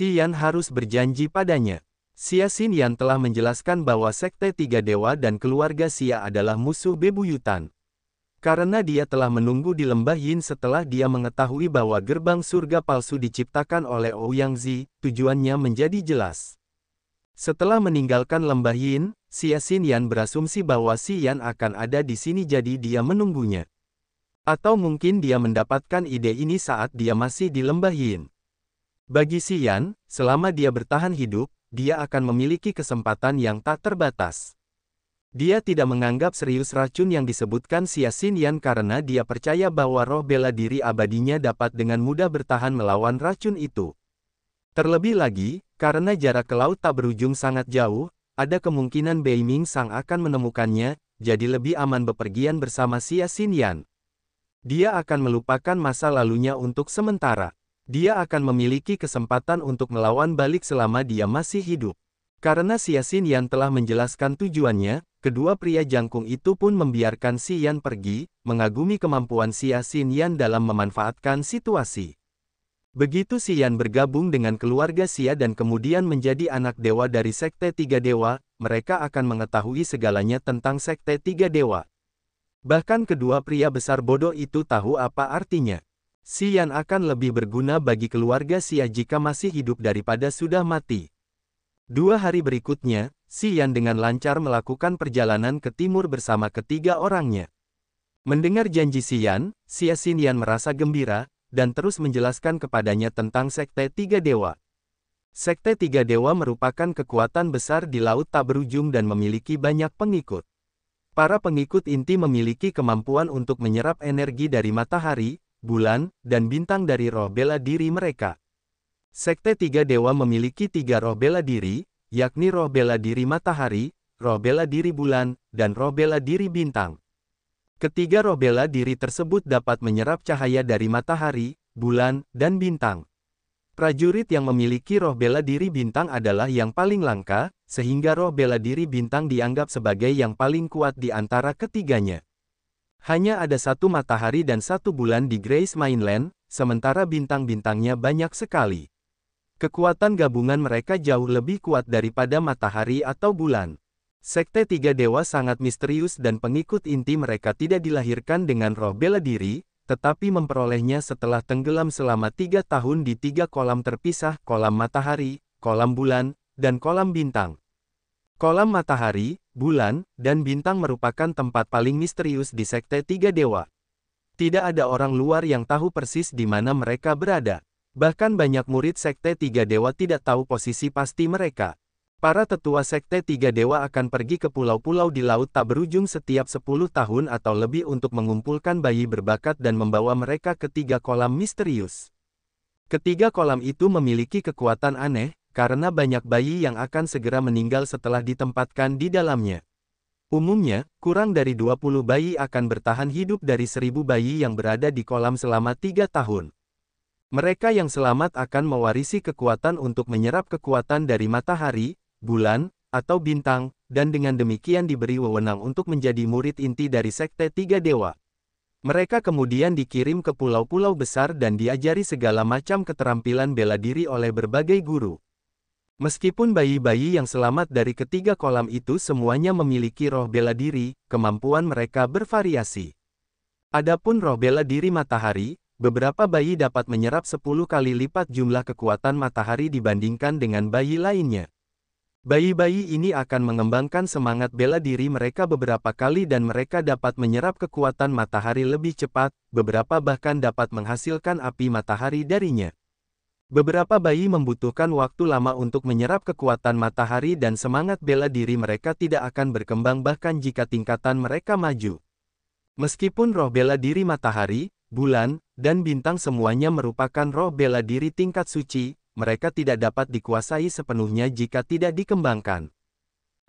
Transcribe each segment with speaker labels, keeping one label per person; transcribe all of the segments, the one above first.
Speaker 1: Yan harus berjanji padanya. Xia Yan telah menjelaskan bahwa Sekte Tiga Dewa dan keluarga Xia adalah musuh bebuyutan. Karena dia telah menunggu di lembah Yin setelah dia mengetahui bahwa gerbang surga palsu diciptakan oleh Ouyang Zi, tujuannya menjadi jelas. Setelah meninggalkan lembah Yin, Xia Yan berasumsi bahwa Yan akan ada di sini jadi dia menunggunya. Atau mungkin dia mendapatkan ide ini saat dia masih di lembah Yin. Bagi Xian, selama dia bertahan hidup, dia akan memiliki kesempatan yang tak terbatas. Dia tidak menganggap serius racun yang disebutkan Xia Xinyan karena dia percaya bahwa roh bela diri abadinya dapat dengan mudah bertahan melawan racun itu. Terlebih lagi, karena jarak ke laut tak berujung sangat jauh, ada kemungkinan Beiming Sang akan menemukannya, jadi lebih aman bepergian bersama Xia Xinyan. Dia akan melupakan masa lalunya untuk sementara. Dia akan memiliki kesempatan untuk melawan balik selama dia masih hidup. Karena Siasin Yan telah menjelaskan tujuannya, kedua pria jangkung itu pun membiarkan Si Yan pergi, mengagumi kemampuan Siasin Yan dalam memanfaatkan situasi. Begitu Si Yan bergabung dengan keluarga Sia dan kemudian menjadi anak dewa dari Sekte Tiga Dewa, mereka akan mengetahui segalanya tentang Sekte Tiga Dewa. Bahkan kedua pria besar bodoh itu tahu apa artinya. Yan akan lebih berguna bagi keluarga Xia jika masih hidup daripada sudah mati. Dua hari berikutnya, Yan dengan lancar melakukan perjalanan ke timur bersama ketiga orangnya. Mendengar janji Yan, Xia Yan merasa gembira, dan terus menjelaskan kepadanya tentang Sekte Tiga Dewa. Sekte Tiga Dewa merupakan kekuatan besar di Laut Tak Berujung dan memiliki banyak pengikut. Para pengikut inti memiliki kemampuan untuk menyerap energi dari matahari, bulan, dan bintang dari roh bela diri mereka. Sekte Tiga Dewa memiliki tiga roh bela diri, yakni roh bela diri matahari, roh bela diri bulan, dan roh bela diri bintang. Ketiga roh bela diri tersebut dapat menyerap cahaya dari matahari, bulan, dan bintang. Prajurit yang memiliki roh bela diri bintang adalah yang paling langka, sehingga roh bela diri bintang dianggap sebagai yang paling kuat di antara ketiganya. Hanya ada satu matahari dan satu bulan di Grace Mainland, sementara bintang-bintangnya banyak sekali. Kekuatan gabungan mereka jauh lebih kuat daripada matahari atau bulan. Sekte Tiga Dewa sangat misterius dan pengikut inti mereka tidak dilahirkan dengan roh bela diri, tetapi memperolehnya setelah tenggelam selama tiga tahun di tiga kolam terpisah, kolam matahari, kolam bulan, dan kolam bintang. Kolam matahari, bulan, dan bintang merupakan tempat paling misterius di Sekte Tiga Dewa. Tidak ada orang luar yang tahu persis di mana mereka berada. Bahkan banyak murid Sekte Tiga Dewa tidak tahu posisi pasti mereka. Para tetua Sekte Tiga Dewa akan pergi ke pulau-pulau di laut tak berujung setiap 10 tahun atau lebih untuk mengumpulkan bayi berbakat dan membawa mereka ke tiga kolam misterius. Ketiga kolam itu memiliki kekuatan aneh, karena banyak bayi yang akan segera meninggal setelah ditempatkan di dalamnya. Umumnya, kurang dari 20 bayi akan bertahan hidup dari 1000 bayi yang berada di kolam selama tiga tahun. Mereka yang selamat akan mewarisi kekuatan untuk menyerap kekuatan dari matahari, bulan, atau bintang, dan dengan demikian diberi wewenang untuk menjadi murid inti dari Sekte Tiga Dewa. Mereka kemudian dikirim ke pulau-pulau besar dan diajari segala macam keterampilan bela diri oleh berbagai guru. Meskipun bayi-bayi yang selamat dari ketiga kolam itu semuanya memiliki roh bela diri, kemampuan mereka bervariasi. Adapun roh bela diri matahari, beberapa bayi dapat menyerap 10 kali lipat jumlah kekuatan matahari dibandingkan dengan bayi lainnya. Bayi-bayi ini akan mengembangkan semangat bela diri mereka beberapa kali dan mereka dapat menyerap kekuatan matahari lebih cepat, beberapa bahkan dapat menghasilkan api matahari darinya. Beberapa bayi membutuhkan waktu lama untuk menyerap kekuatan matahari dan semangat bela diri mereka tidak akan berkembang bahkan jika tingkatan mereka maju. Meskipun roh bela diri matahari, bulan, dan bintang semuanya merupakan roh bela diri tingkat suci, mereka tidak dapat dikuasai sepenuhnya jika tidak dikembangkan.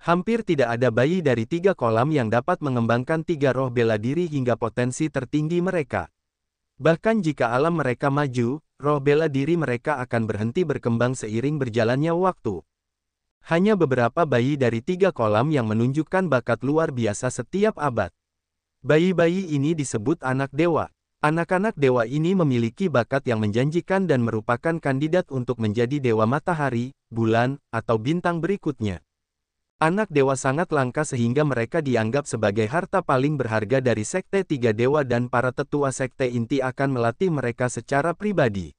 Speaker 1: Hampir tidak ada bayi dari tiga kolam yang dapat mengembangkan tiga roh bela diri hingga potensi tertinggi mereka. Bahkan jika alam mereka maju, roh bela diri mereka akan berhenti berkembang seiring berjalannya waktu. Hanya beberapa bayi dari tiga kolam yang menunjukkan bakat luar biasa setiap abad. Bayi-bayi ini disebut anak dewa. Anak-anak dewa ini memiliki bakat yang menjanjikan dan merupakan kandidat untuk menjadi dewa matahari, bulan, atau bintang berikutnya. Anak dewa sangat langka sehingga mereka dianggap sebagai harta paling berharga dari Sekte Tiga Dewa dan para tetua Sekte Inti akan melatih mereka secara pribadi.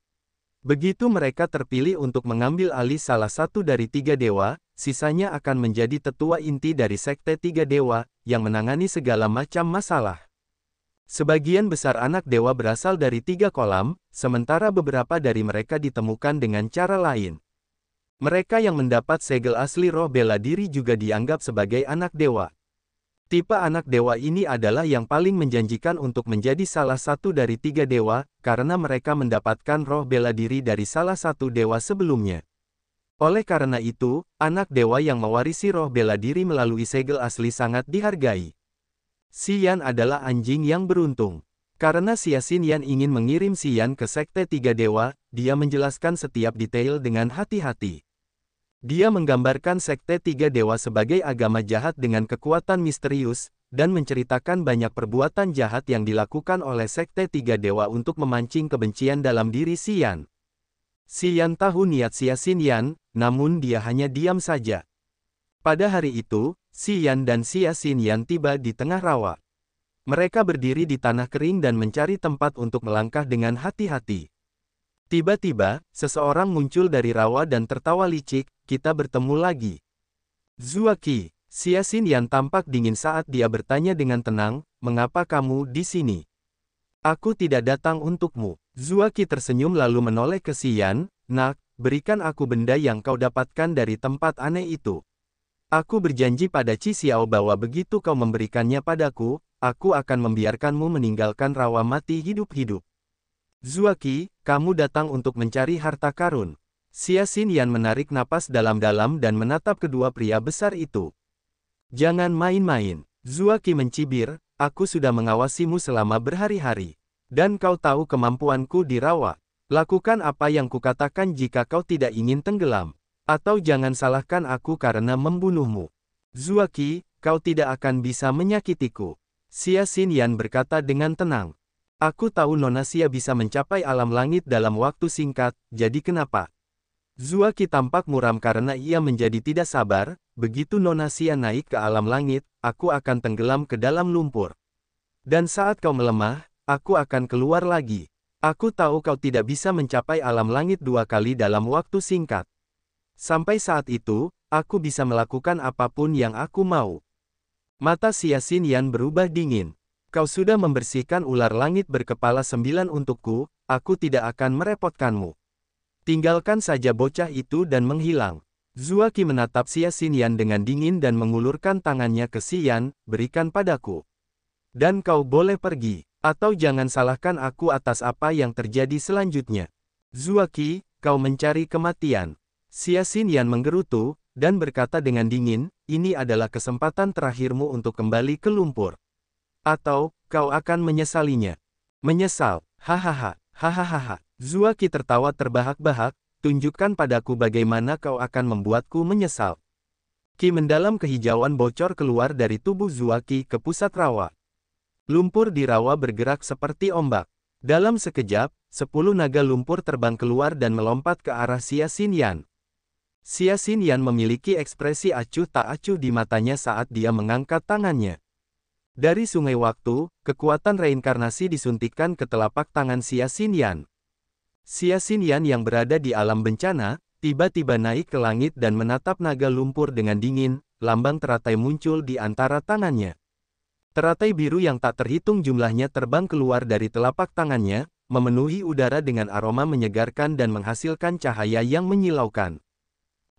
Speaker 1: Begitu mereka terpilih untuk mengambil alih salah satu dari tiga dewa, sisanya akan menjadi tetua inti dari Sekte Tiga Dewa, yang menangani segala macam masalah. Sebagian besar anak dewa berasal dari tiga kolam, sementara beberapa dari mereka ditemukan dengan cara lain. Mereka yang mendapat segel asli roh bela diri juga dianggap sebagai anak dewa. Tipe anak dewa ini adalah yang paling menjanjikan untuk menjadi salah satu dari tiga dewa, karena mereka mendapatkan roh bela diri dari salah satu dewa sebelumnya. Oleh karena itu, anak dewa yang mewarisi roh bela diri melalui segel asli sangat dihargai. Sian adalah anjing yang beruntung. Karena Siasin Yan ingin mengirim Sian ke Sekte Tiga Dewa, dia menjelaskan setiap detail dengan hati-hati. Dia menggambarkan Sekte Tiga Dewa sebagai agama jahat dengan kekuatan misterius, dan menceritakan banyak perbuatan jahat yang dilakukan oleh Sekte Tiga Dewa untuk memancing kebencian dalam diri Sian. Sian tahu niat Siasin Yan, namun dia hanya diam saja. Pada hari itu, Sian dan Siasin Yan tiba di tengah rawa. Mereka berdiri di tanah kering dan mencari tempat untuk melangkah dengan hati-hati. Tiba-tiba, seseorang muncul dari rawa dan tertawa licik, kita bertemu lagi. Zuaki, Siasin yang tampak dingin saat dia bertanya dengan tenang, mengapa kamu di sini? Aku tidak datang untukmu. Zuaki tersenyum lalu menoleh ke Sian, nak, berikan aku benda yang kau dapatkan dari tempat aneh itu. Aku berjanji pada Cixiao bahwa begitu kau memberikannya padaku, aku akan membiarkanmu meninggalkan rawa mati hidup-hidup. Zuaki, kamu datang untuk mencari harta karun. Xiaxin Yan menarik napas dalam-dalam dan menatap kedua pria besar itu. Jangan main-main. Zuaki mencibir, aku sudah mengawasimu selama berhari-hari. Dan kau tahu kemampuanku di rawa. Lakukan apa yang kukatakan jika kau tidak ingin tenggelam. Atau jangan salahkan aku karena membunuhmu. Zuaki, kau tidak akan bisa menyakitiku. Xia Xinyan berkata dengan tenang. Aku tahu Nona Xia bisa mencapai alam langit dalam waktu singkat, jadi kenapa? Zua tampak muram karena ia menjadi tidak sabar, begitu Nona Xia naik ke alam langit, aku akan tenggelam ke dalam lumpur. Dan saat kau melemah, aku akan keluar lagi. Aku tahu kau tidak bisa mencapai alam langit dua kali dalam waktu singkat. Sampai saat itu, aku bisa melakukan apapun yang aku mau. Mata Siasin Yan berubah dingin. Kau sudah membersihkan ular langit berkepala sembilan untukku, aku tidak akan merepotkanmu. Tinggalkan saja bocah itu dan menghilang. Zuaki menatap Siasin Yan dengan dingin dan mengulurkan tangannya ke Sian, berikan padaku. Dan kau boleh pergi, atau jangan salahkan aku atas apa yang terjadi selanjutnya. Zuaki, kau mencari kematian. Siasin Yan menggerutu, dan berkata dengan dingin, ini adalah kesempatan terakhirmu untuk kembali ke lumpur. Atau, kau akan menyesalinya. Menyesal, hahaha, hahaha. Zuaki tertawa terbahak-bahak, tunjukkan padaku bagaimana kau akan membuatku menyesal. Ki mendalam kehijauan bocor keluar dari tubuh Zuaki ke pusat rawa. Lumpur di rawa bergerak seperti ombak. Dalam sekejap, sepuluh naga lumpur terbang keluar dan melompat ke arah Xia Xinyan. Xia Xinyan memiliki ekspresi acuh tak acuh di matanya saat dia mengangkat tangannya. Dari sungai waktu, kekuatan reinkarnasi disuntikkan ke telapak tangan Xia Xinyan. Xia Xinyan yang berada di alam bencana, tiba-tiba naik ke langit dan menatap naga lumpur dengan dingin, lambang teratai muncul di antara tangannya. Teratai biru yang tak terhitung jumlahnya terbang keluar dari telapak tangannya, memenuhi udara dengan aroma menyegarkan dan menghasilkan cahaya yang menyilaukan.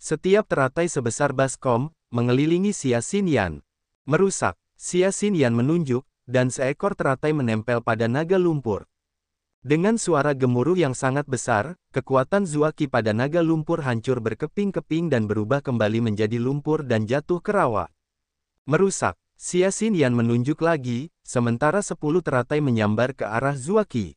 Speaker 1: Setiap teratai sebesar baskom, mengelilingi Xia Xinyan. Merusak, Xia Xinyan menunjuk, dan seekor teratai menempel pada naga lumpur. Dengan suara gemuruh yang sangat besar, kekuatan Zuaki pada naga lumpur hancur berkeping-keping dan berubah kembali menjadi lumpur dan jatuh ke rawa. Merusak, Xia Xinyan menunjuk lagi, sementara sepuluh teratai menyambar ke arah Zuaki.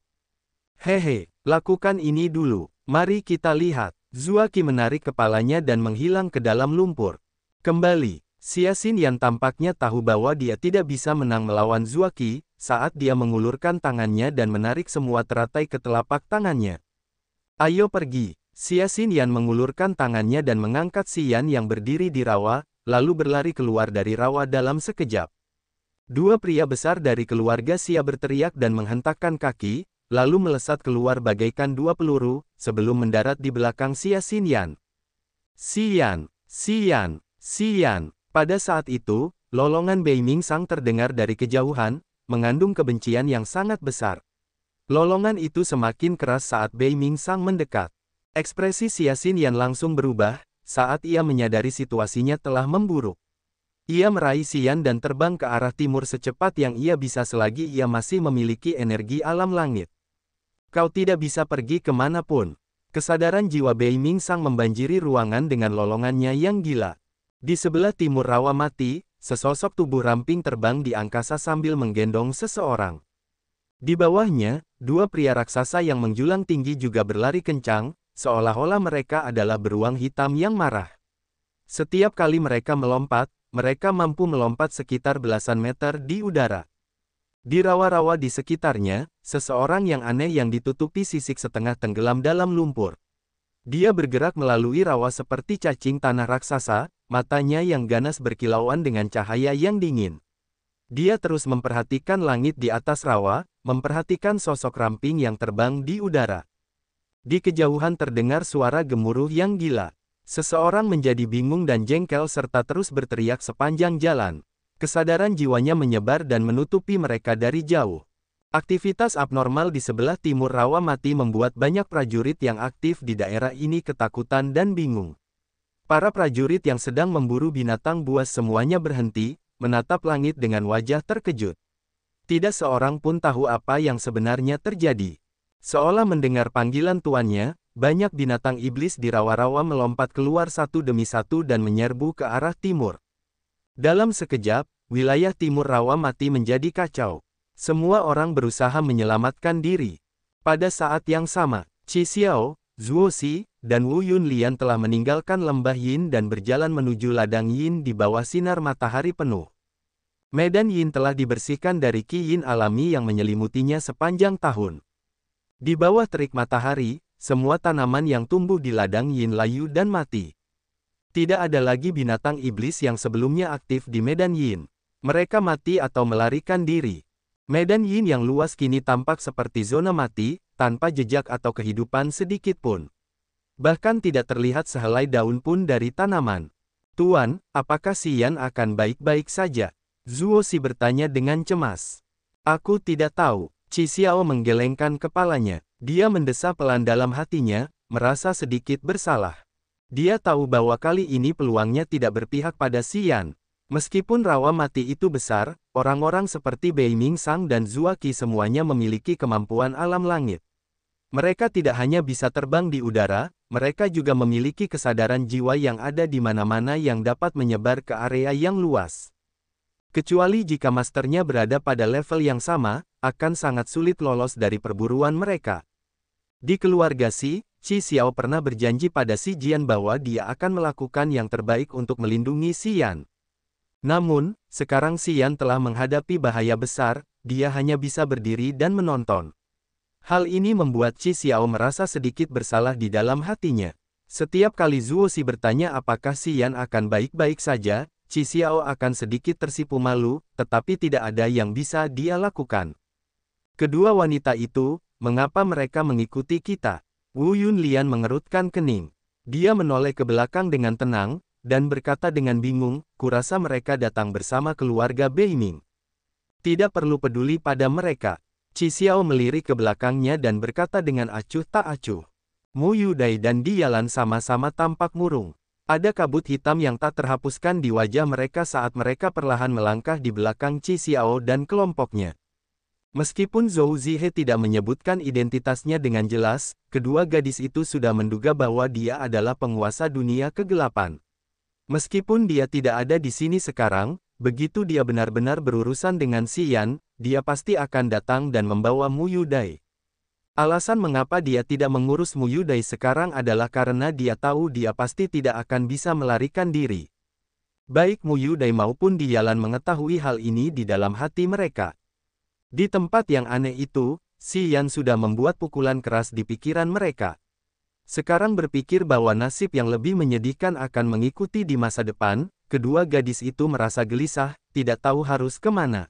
Speaker 1: Hehe, lakukan ini dulu, mari kita lihat. Zuaki menarik kepalanya dan menghilang ke dalam lumpur. Kembali, Siasin yang tampaknya tahu bahwa dia tidak bisa menang melawan Zuaki, saat dia mengulurkan tangannya dan menarik semua teratai ke telapak tangannya. Ayo pergi, Siasin yang mengulurkan tangannya dan mengangkat Sian yang berdiri di rawa, lalu berlari keluar dari rawa dalam sekejap. Dua pria besar dari keluarga Sia berteriak dan menghentakkan kaki, lalu melesat keluar bagaikan dua peluru, sebelum mendarat di belakang Xia Xinyan. Xian, Xian, Xian. Pada saat itu, lolongan Beiming Sang terdengar dari kejauhan, mengandung kebencian yang sangat besar. Lolongan itu semakin keras saat Beiming Sang mendekat. Ekspresi Xia Xinyan langsung berubah, saat ia menyadari situasinya telah memburuk. Ia meraih Xian dan terbang ke arah timur secepat yang ia bisa selagi ia masih memiliki energi alam langit. Kau tidak bisa pergi kemanapun. Kesadaran jiwa Bei Ming Sang membanjiri ruangan dengan lolongannya yang gila. Di sebelah timur rawa mati, sesosok tubuh ramping terbang di angkasa sambil menggendong seseorang. Di bawahnya, dua pria raksasa yang menjulang tinggi juga berlari kencang, seolah-olah mereka adalah beruang hitam yang marah. Setiap kali mereka melompat, mereka mampu melompat sekitar belasan meter di udara. Di rawa-rawa di sekitarnya, seseorang yang aneh yang ditutupi sisik setengah tenggelam dalam lumpur. Dia bergerak melalui rawa seperti cacing tanah raksasa, matanya yang ganas berkilauan dengan cahaya yang dingin. Dia terus memperhatikan langit di atas rawa, memperhatikan sosok ramping yang terbang di udara. Di kejauhan terdengar suara gemuruh yang gila. Seseorang menjadi bingung dan jengkel serta terus berteriak sepanjang jalan. Kesadaran jiwanya menyebar dan menutupi mereka dari jauh. Aktivitas abnormal di sebelah timur rawa mati membuat banyak prajurit yang aktif di daerah ini ketakutan dan bingung. Para prajurit yang sedang memburu binatang buas semuanya berhenti, menatap langit dengan wajah terkejut. Tidak seorang pun tahu apa yang sebenarnya terjadi. Seolah mendengar panggilan tuannya, banyak binatang iblis di rawa-rawa melompat keluar satu demi satu dan menyerbu ke arah timur. Dalam sekejap, wilayah timur rawa mati menjadi kacau. Semua orang berusaha menyelamatkan diri. Pada saat yang sama, Qi Xiao, Zhuo Xi, dan Wu Yunlian telah meninggalkan lembah Yin dan berjalan menuju ladang Yin di bawah sinar matahari penuh. Medan Yin telah dibersihkan dari Qi Yin alami yang menyelimutinya sepanjang tahun. Di bawah terik matahari, semua tanaman yang tumbuh di ladang Yin layu dan mati. Tidak ada lagi binatang iblis yang sebelumnya aktif di medan Yin. Mereka mati atau melarikan diri. Medan Yin yang luas kini tampak seperti zona mati, tanpa jejak atau kehidupan sedikit pun. Bahkan tidak terlihat sehelai daun pun dari tanaman. Tuan, apakah Yan akan baik-baik saja? Zuo Si bertanya dengan cemas. Aku tidak tahu, Ci Xiao menggelengkan kepalanya. Dia mendesah pelan dalam hatinya, merasa sedikit bersalah. Dia tahu bahwa kali ini peluangnya tidak berpihak pada Xian. Meskipun rawa mati itu besar, orang-orang seperti Bei Ming Sang dan Zuaki semuanya memiliki kemampuan alam langit. Mereka tidak hanya bisa terbang di udara, mereka juga memiliki kesadaran jiwa yang ada di mana-mana yang dapat menyebar ke area yang luas. Kecuali jika masternya berada pada level yang sama, akan sangat sulit lolos dari perburuan mereka. Di keluarga Si, Xi Xiao pernah berjanji pada Si Jian bahwa dia akan melakukan yang terbaik untuk melindungi Yan. Namun, sekarang Yan telah menghadapi bahaya besar, dia hanya bisa berdiri dan menonton. Hal ini membuat Xi Xiao merasa sedikit bersalah di dalam hatinya. Setiap kali Zuo Si bertanya apakah Yan akan baik-baik saja, Xi Xiao akan sedikit tersipu malu, tetapi tidak ada yang bisa dia lakukan. Kedua wanita itu, mengapa mereka mengikuti kita? Wu Yunlian mengerutkan kening. Dia menoleh ke belakang dengan tenang, dan berkata dengan bingung, kurasa mereka datang bersama keluarga Beiming. Tidak perlu peduli pada mereka. Ci Xiao melirik ke belakangnya dan berkata dengan acuh tak acuh. Mu Yudai dan Dialan sama-sama tampak murung. Ada kabut hitam yang tak terhapuskan di wajah mereka saat mereka perlahan melangkah di belakang Ci Xiao dan kelompoknya. Meskipun Zhou Zihe tidak menyebutkan identitasnya dengan jelas, kedua gadis itu sudah menduga bahwa dia adalah penguasa dunia kegelapan. Meskipun dia tidak ada di sini sekarang, begitu dia benar-benar berurusan dengan Xian, dia pasti akan datang dan membawa Mu Yudai. Alasan mengapa dia tidak mengurus Mu Yudai sekarang adalah karena dia tahu dia pasti tidak akan bisa melarikan diri. Baik Mu Yudai maupun Dialan mengetahui hal ini di dalam hati mereka. Di tempat yang aneh itu, Si Yan sudah membuat pukulan keras di pikiran mereka. Sekarang berpikir bahwa nasib yang lebih menyedihkan akan mengikuti di masa depan, kedua gadis itu merasa gelisah, tidak tahu harus kemana.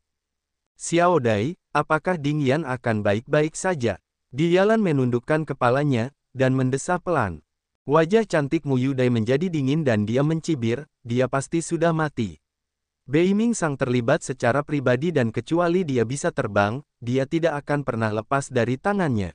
Speaker 1: Xiao Dai, apakah Ding Yan akan baik-baik saja? Dialan menundukkan kepalanya, dan mendesah pelan. Wajah cantik Muyu Dai menjadi dingin dan dia mencibir, dia pasti sudah mati. Beiming Sang terlibat secara pribadi dan kecuali dia bisa terbang, dia tidak akan pernah lepas dari tangannya.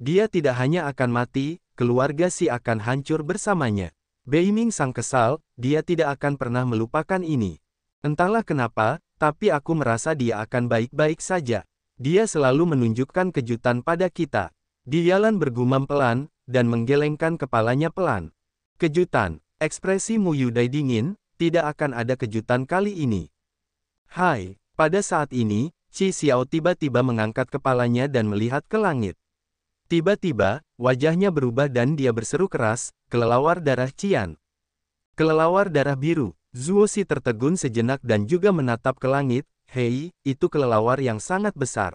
Speaker 1: Dia tidak hanya akan mati, keluarga Si akan hancur bersamanya. Beiming Sang kesal, dia tidak akan pernah melupakan ini. Entahlah kenapa, tapi aku merasa dia akan baik-baik saja. Dia selalu menunjukkan kejutan pada kita. Dialan bergumam pelan, dan menggelengkan kepalanya pelan. Kejutan, ekspresi Mu Yudai dingin, tidak akan ada kejutan kali ini. Hai, pada saat ini, Qi Xiao tiba-tiba mengangkat kepalanya dan melihat ke langit. Tiba-tiba, wajahnya berubah dan dia berseru keras, kelelawar darah Cian. Kelelawar darah biru, Zuo Si tertegun sejenak dan juga menatap ke langit, hei, itu kelelawar yang sangat besar.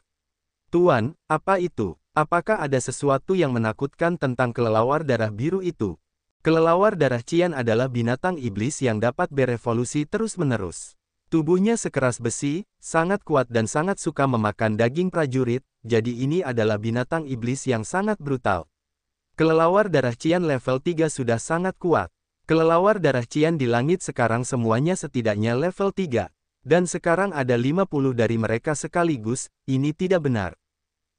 Speaker 1: Tuan, apa itu? Apakah ada sesuatu yang menakutkan tentang kelelawar darah biru itu? Kelelawar darah cian adalah binatang iblis yang dapat berevolusi terus-menerus. Tubuhnya sekeras besi, sangat kuat dan sangat suka memakan daging prajurit, jadi ini adalah binatang iblis yang sangat brutal. Kelelawar darah cian level 3 sudah sangat kuat. Kelelawar darah cian di langit sekarang semuanya setidaknya level 3. Dan sekarang ada 50 dari mereka sekaligus, ini tidak benar.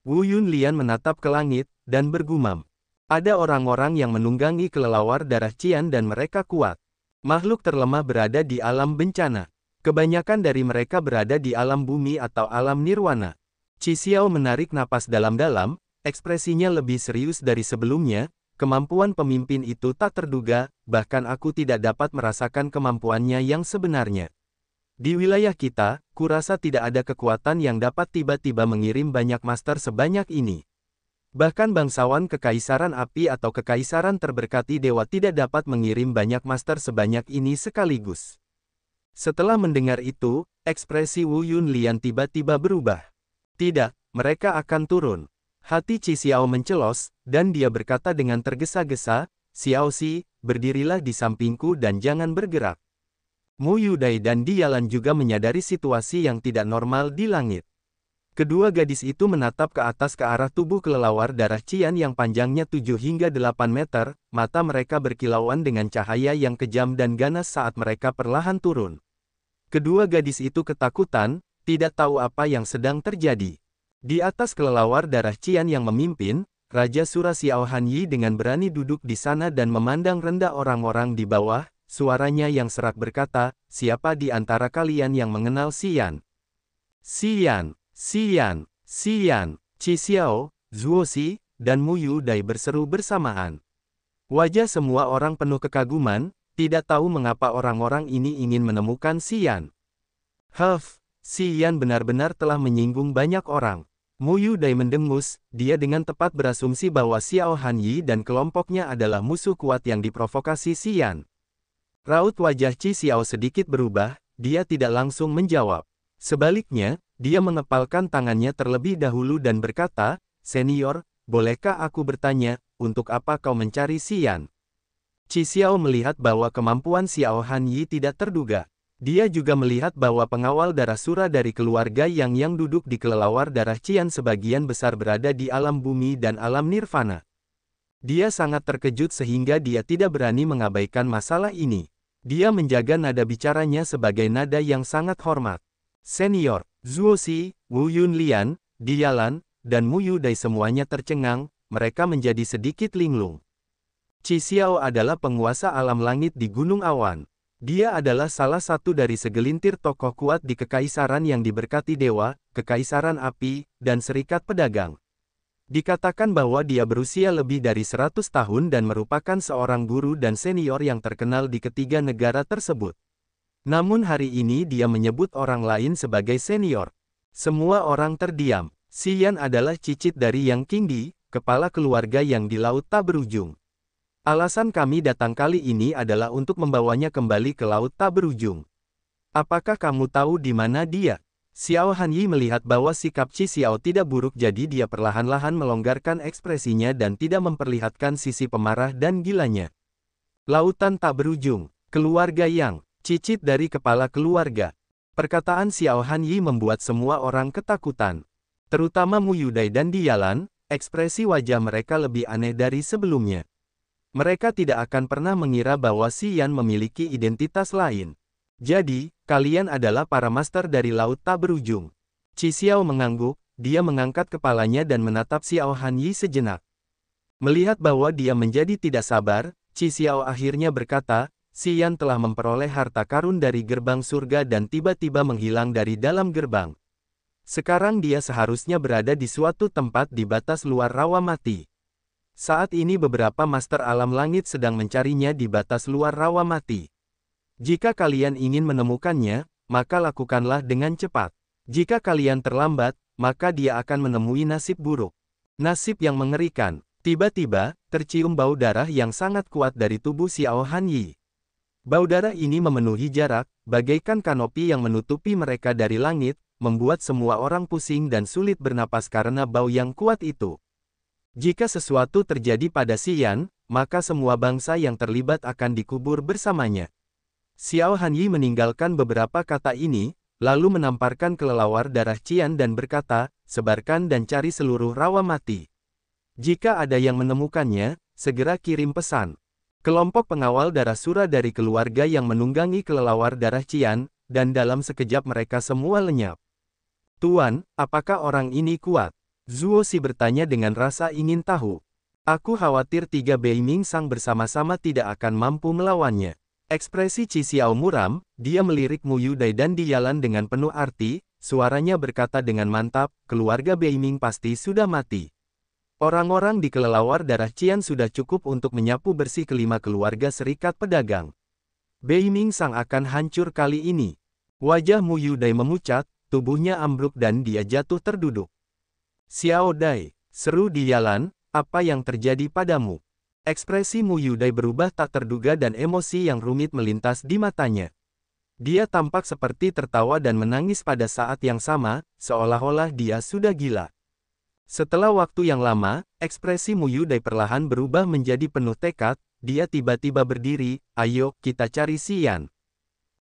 Speaker 1: Wu Lian menatap ke langit, dan bergumam. Ada orang-orang yang menunggangi kelelawar darah cian dan mereka kuat. Makhluk terlemah berada di alam bencana. Kebanyakan dari mereka berada di alam bumi atau alam nirwana. Cisiao menarik napas dalam-dalam, ekspresinya lebih serius dari sebelumnya, kemampuan pemimpin itu tak terduga, bahkan aku tidak dapat merasakan kemampuannya yang sebenarnya. Di wilayah kita, kurasa tidak ada kekuatan yang dapat tiba-tiba mengirim banyak master sebanyak ini. Bahkan bangsawan kekaisaran api atau kekaisaran terberkati dewa tidak dapat mengirim banyak master sebanyak ini sekaligus. Setelah mendengar itu, ekspresi Wu Lian tiba-tiba berubah. Tidak, mereka akan turun. Hati Ci Xiao mencelos, dan dia berkata dengan tergesa-gesa, Xiao Xi, berdirilah di sampingku dan jangan bergerak. Mu Yudai dan Dialan juga menyadari situasi yang tidak normal di langit. Kedua gadis itu menatap ke atas ke arah tubuh kelelawar darah Cian yang panjangnya 7 hingga 8 meter, mata mereka berkilauan dengan cahaya yang kejam dan ganas saat mereka perlahan turun. Kedua gadis itu ketakutan, tidak tahu apa yang sedang terjadi. Di atas kelelawar darah Cian yang memimpin, Raja Sura Xiao Han Yi dengan berani duduk di sana dan memandang rendah orang-orang di bawah, suaranya yang serak berkata, siapa di antara kalian yang mengenal Xian? Xian, Xian, Xian, Xiao, Zhuoxi, dan Mu Yu Dai berseru bersamaan. Wajah semua orang penuh kekaguman, tidak tahu mengapa orang-orang ini ingin menemukan Xian. Huff, Xian benar-benar telah menyinggung banyak orang. Mu Yu Dai mendengus, dia dengan tepat berasumsi bahwa Xiao Han Yi dan kelompoknya adalah musuh kuat yang diprovokasi Xian. Raut wajah Qi Xiao sedikit berubah, dia tidak langsung menjawab. Sebaliknya, dia mengepalkan tangannya terlebih dahulu dan berkata, Senior, bolehkah aku bertanya, untuk apa kau mencari Xian? Qi Xiao melihat bahwa kemampuan Xiao Han Yi tidak terduga. Dia juga melihat bahwa pengawal darah sura dari keluarga Yang yang duduk di kelelawar darah Cian sebagian besar berada di alam bumi dan alam nirvana. Dia sangat terkejut sehingga dia tidak berani mengabaikan masalah ini. Dia menjaga nada bicaranya sebagai nada yang sangat hormat. Senior, Zuo Xi, Wu Yunlian, Dialan, dan Muyu Dai semuanya tercengang, mereka menjadi sedikit linglung. Qi Xiao adalah penguasa alam langit di Gunung Awan. Dia adalah salah satu dari segelintir tokoh kuat di Kekaisaran yang diberkati Dewa, Kekaisaran Api, dan Serikat Pedagang. Dikatakan bahwa dia berusia lebih dari 100 tahun dan merupakan seorang guru dan senior yang terkenal di ketiga negara tersebut. Namun hari ini dia menyebut orang lain sebagai senior. Semua orang terdiam. Yan adalah cicit dari Yang Kingdi, kepala keluarga yang di laut tak berujung. Alasan kami datang kali ini adalah untuk membawanya kembali ke laut tak berujung. Apakah kamu tahu di mana dia? Xiao Hanyi melihat bahwa sikap Qi Xiao tidak buruk jadi dia perlahan-lahan melonggarkan ekspresinya dan tidak memperlihatkan sisi pemarah dan gilanya. Lautan tak berujung, keluarga Yang, Cicit dari kepala keluarga. Perkataan Xiao Han Yi membuat semua orang ketakutan. Terutama Mu Yudai dan Dialan, ekspresi wajah mereka lebih aneh dari sebelumnya. Mereka tidak akan pernah mengira bahwa Si Yan memiliki identitas lain. Jadi, kalian adalah para master dari laut tak berujung. Qi Xiao mengangguk, dia mengangkat kepalanya dan menatap Xiao Han Yi sejenak. Melihat bahwa dia menjadi tidak sabar, Qi Xiao akhirnya berkata, Sian telah memperoleh harta karun dari gerbang surga dan tiba-tiba menghilang dari dalam gerbang. Sekarang dia seharusnya berada di suatu tempat di batas luar rawa mati. Saat ini beberapa master alam langit sedang mencarinya di batas luar rawa mati. Jika kalian ingin menemukannya, maka lakukanlah dengan cepat. Jika kalian terlambat, maka dia akan menemui nasib buruk. Nasib yang mengerikan. Tiba-tiba, tercium bau darah yang sangat kuat dari tubuh Xiao Han Yi. Baudara ini memenuhi jarak, bagaikan kanopi yang menutupi mereka dari langit, membuat semua orang pusing dan sulit bernapas karena bau yang kuat itu. Jika sesuatu terjadi pada Xian, maka semua bangsa yang terlibat akan dikubur bersamanya. Xiao Hanyi meninggalkan beberapa kata ini, lalu menamparkan kelelawar darah Cian dan berkata, sebarkan dan cari seluruh rawa mati. Jika ada yang menemukannya, segera kirim pesan. Kelompok pengawal darah Sura dari keluarga yang menunggangi kelelawar darah Cian, dan dalam sekejap mereka semua lenyap. Tuan, apakah orang ini kuat? Zuo Si bertanya dengan rasa ingin tahu. Aku khawatir tiga Bei Ming Sang bersama-sama tidak akan mampu melawannya. Ekspresi Ci Xiao muram, dia melirik Mu Yudai dan Dialan dengan penuh arti, suaranya berkata dengan mantap, keluarga Bei Ming pasti sudah mati. Orang-orang di kelelawar darah Cian sudah cukup untuk menyapu bersih kelima keluarga serikat pedagang. Beiming Sang akan hancur kali ini. Wajah Mu Yudai memucat, tubuhnya ambruk dan dia jatuh terduduk. Xiao Dai, seru di jalan. apa yang terjadi padamu? Ekspresi Mu Yudai berubah tak terduga dan emosi yang rumit melintas di matanya. Dia tampak seperti tertawa dan menangis pada saat yang sama, seolah-olah dia sudah gila. Setelah waktu yang lama, ekspresi Muyudai perlahan berubah menjadi penuh tekad, dia tiba-tiba berdiri, ayo, kita cari Sian.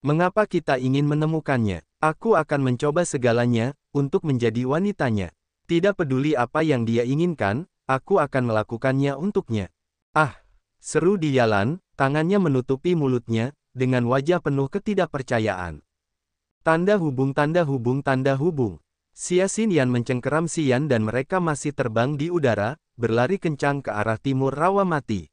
Speaker 1: Mengapa kita ingin menemukannya? Aku akan mencoba segalanya, untuk menjadi wanitanya. Tidak peduli apa yang dia inginkan, aku akan melakukannya untuknya. Ah! Seru di jalan, tangannya menutupi mulutnya, dengan wajah penuh ketidakpercayaan. Tanda hubung tanda hubung tanda hubung. Xinyan mencengkeram Xian dan mereka masih terbang di udara, berlari kencang ke arah timur rawa mati.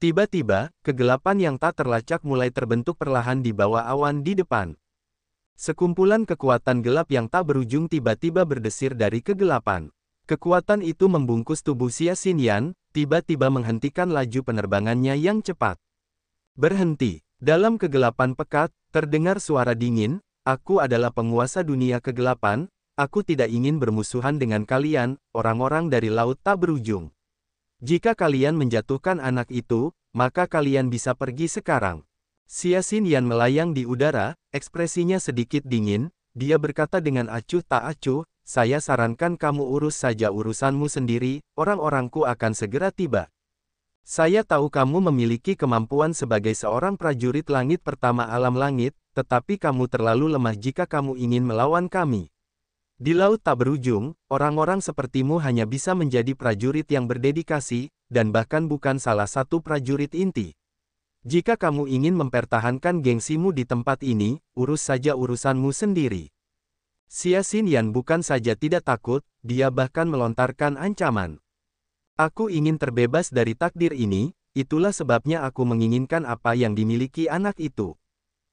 Speaker 1: Tiba-tiba, kegelapan yang tak terlacak mulai terbentuk perlahan di bawah awan di depan. Sekumpulan kekuatan gelap yang tak berujung tiba-tiba berdesir dari kegelapan. Kekuatan itu membungkus tubuh Xinyan, tiba-tiba menghentikan laju penerbangannya yang cepat. Berhenti. Dalam kegelapan pekat, terdengar suara dingin, Aku adalah penguasa dunia kegelapan, Aku tidak ingin bermusuhan dengan kalian, orang-orang dari laut tak berujung. Jika kalian menjatuhkan anak itu, maka kalian bisa pergi sekarang. Siasin Yan melayang di udara, ekspresinya sedikit dingin, dia berkata dengan acuh tak acuh, saya sarankan kamu urus saja urusanmu sendiri, orang-orangku akan segera tiba. Saya tahu kamu memiliki kemampuan sebagai seorang prajurit langit pertama alam langit, tetapi kamu terlalu lemah jika kamu ingin melawan kami. Di laut tak berujung, orang-orang sepertimu hanya bisa menjadi prajurit yang berdedikasi, dan bahkan bukan salah satu prajurit inti. Jika kamu ingin mempertahankan gengsimu di tempat ini, urus saja urusanmu sendiri. Xiaxin Yan bukan saja tidak takut, dia bahkan melontarkan ancaman. Aku ingin terbebas dari takdir ini, itulah sebabnya aku menginginkan apa yang dimiliki anak itu.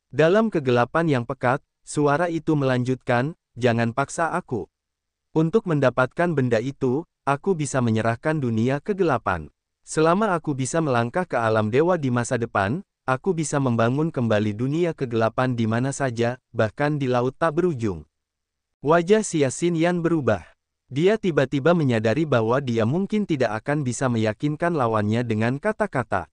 Speaker 1: Dalam kegelapan yang pekat, suara itu melanjutkan, jangan paksa aku. Untuk mendapatkan benda itu, aku bisa menyerahkan dunia kegelapan. Selama aku bisa melangkah ke alam dewa di masa depan, aku bisa membangun kembali dunia kegelapan di mana saja, bahkan di laut tak berujung. Wajah Xin Yan berubah. Dia tiba-tiba menyadari bahwa dia mungkin tidak akan bisa meyakinkan lawannya dengan kata-kata.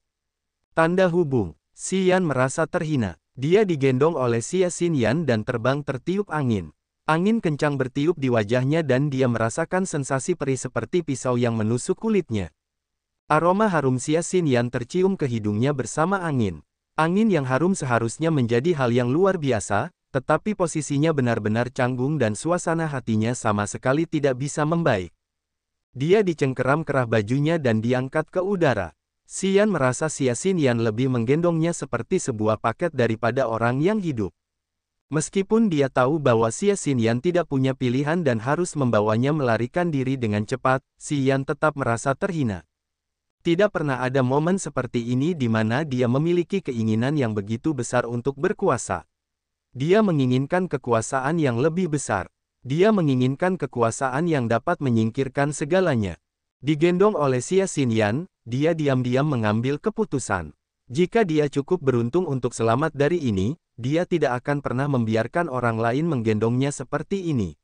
Speaker 1: Tanda hubung, Xian merasa terhina. Dia digendong oleh Xin Yan dan terbang tertiup angin. Angin kencang bertiup di wajahnya dan dia merasakan sensasi perih seperti pisau yang menusuk kulitnya. Aroma harum siasin yang tercium ke hidungnya bersama angin. Angin yang harum seharusnya menjadi hal yang luar biasa, tetapi posisinya benar-benar canggung dan suasana hatinya sama sekali tidak bisa membaik. Dia dicengkeram kerah bajunya dan diangkat ke udara. Sian merasa Siasin Yan lebih menggendongnya seperti sebuah paket daripada orang yang hidup. Meskipun dia tahu bahwa Xie Xinyan tidak punya pilihan dan harus membawanya melarikan diri dengan cepat, Xian tetap merasa terhina. Tidak pernah ada momen seperti ini di mana dia memiliki keinginan yang begitu besar untuk berkuasa. Dia menginginkan kekuasaan yang lebih besar. Dia menginginkan kekuasaan yang dapat menyingkirkan segalanya. Digendong oleh Xie Xinyan, dia diam-diam mengambil keputusan. Jika dia cukup beruntung untuk selamat dari ini, dia tidak akan pernah membiarkan orang lain menggendongnya seperti ini.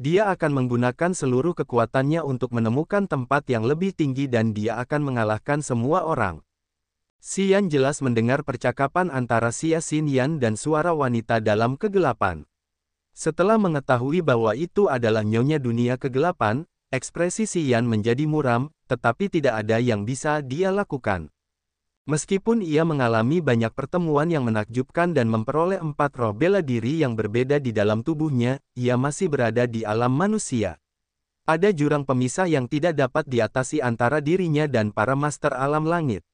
Speaker 1: Dia akan menggunakan seluruh kekuatannya untuk menemukan tempat yang lebih tinggi dan dia akan mengalahkan semua orang. Sian jelas mendengar percakapan antara Xia Xinyan dan suara wanita dalam kegelapan. Setelah mengetahui bahwa itu adalah nyonya dunia kegelapan, ekspresi Sian menjadi muram, tetapi tidak ada yang bisa dia lakukan. Meskipun ia mengalami banyak pertemuan yang menakjubkan dan memperoleh empat roh bela diri yang berbeda di dalam tubuhnya, ia masih berada di alam manusia. Ada jurang pemisah yang tidak dapat diatasi antara dirinya dan para master alam langit.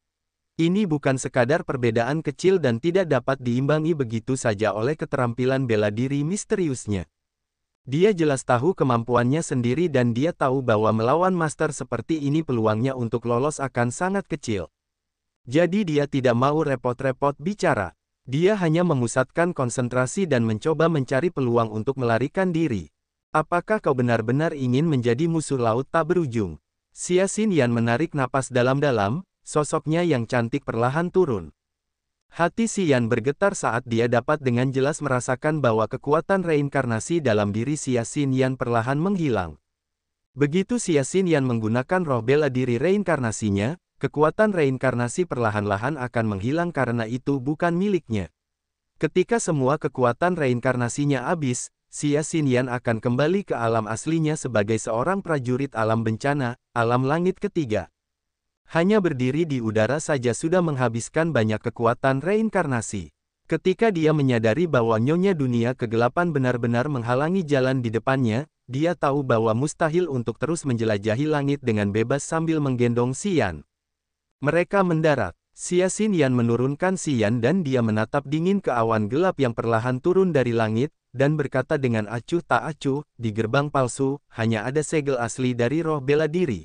Speaker 1: Ini bukan sekadar perbedaan kecil dan tidak dapat diimbangi begitu saja oleh keterampilan bela diri misteriusnya. Dia jelas tahu kemampuannya sendiri dan dia tahu bahwa melawan master seperti ini peluangnya untuk lolos akan sangat kecil. Jadi dia tidak mau repot-repot bicara. Dia hanya memusatkan konsentrasi dan mencoba mencari peluang untuk melarikan diri. Apakah kau benar-benar ingin menjadi musuh laut tak berujung? Xia Xinyan menarik napas dalam-dalam, sosoknya yang cantik perlahan turun. Hati Xian bergetar saat dia dapat dengan jelas merasakan bahwa kekuatan reinkarnasi dalam diri Xia Xinyan perlahan menghilang. Begitu Xia Xinyan menggunakan roh bela diri reinkarnasinya, Kekuatan reinkarnasi perlahan-lahan akan menghilang karena itu bukan miliknya. Ketika semua kekuatan reinkarnasinya habis, Xia Xinyan akan kembali ke alam aslinya sebagai seorang prajurit alam bencana, alam langit ketiga. Hanya berdiri di udara saja sudah menghabiskan banyak kekuatan reinkarnasi. Ketika dia menyadari bahwa nyonya dunia kegelapan benar-benar menghalangi jalan di depannya, dia tahu bahwa mustahil untuk terus menjelajahi langit dengan bebas sambil menggendong Sian. Mereka mendarat. Siasin Yan menurunkan Sian dan dia menatap dingin ke awan gelap yang perlahan turun dari langit, dan berkata dengan acuh tak acuh, di gerbang palsu, hanya ada segel asli dari roh bela diri.